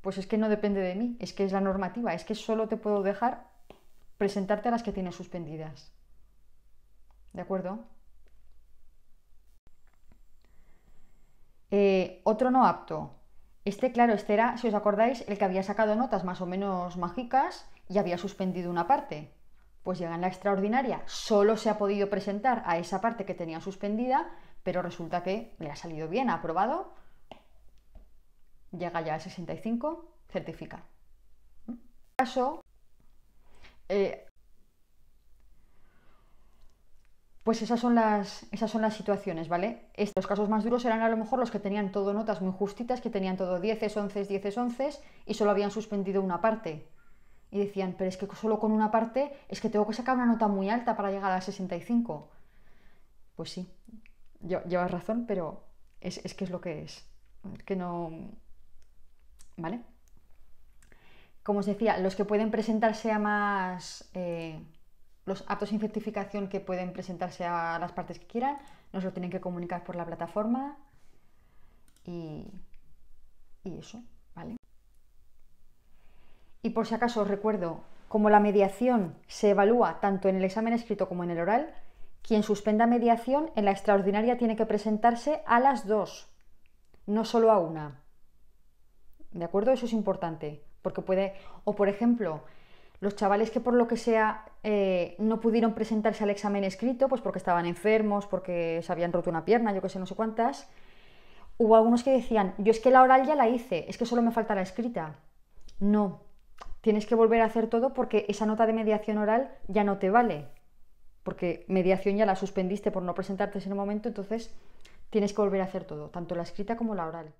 S1: Pues es que no depende de mí, es que es la normativa, es que solo te puedo dejar presentarte a las que tienes suspendidas. ¿De acuerdo? Eh, otro no apto. Este, claro, este era, si os acordáis, el que había sacado notas más o menos mágicas y había suspendido una parte. Pues llega en la extraordinaria, solo se ha podido presentar a esa parte que tenía suspendida, pero resulta que le ha salido bien, ha aprobado, llega ya al 65, certifica. ¿Mm? caso, eh, Pues esas son las, esas son las situaciones, ¿vale? Estos casos más duros eran a lo mejor los que tenían todo notas muy justitas, que tenían todo 10, 11, 10, 11 y solo habían suspendido una parte. Y decían, pero es que solo con una parte es que tengo que sacar una nota muy alta para llegar a 65. Pues sí, llevas razón, pero es, que es lo que es. que no... ¿Vale? Como os decía, los que pueden presentarse a más... Eh, los actos de certificación que pueden presentarse a las partes que quieran, nos lo tienen que comunicar por la plataforma y, y eso, ¿vale? Y por si acaso os recuerdo, como la mediación se evalúa tanto en el examen escrito como en el oral, quien suspenda mediación en la extraordinaria tiene que presentarse a las dos, no solo a una. ¿De acuerdo? Eso es importante, porque puede, o por ejemplo, los chavales que por lo que sea eh, no pudieron presentarse al examen escrito, pues porque estaban enfermos, porque se habían roto una pierna, yo que sé, no sé cuántas, hubo algunos que decían, yo es que la oral ya la hice, es que solo me falta la escrita. No, tienes que volver a hacer todo porque esa nota de mediación oral ya no te vale, porque mediación ya la suspendiste por no presentarte en ese momento, entonces tienes que volver a hacer todo, tanto la escrita como la oral.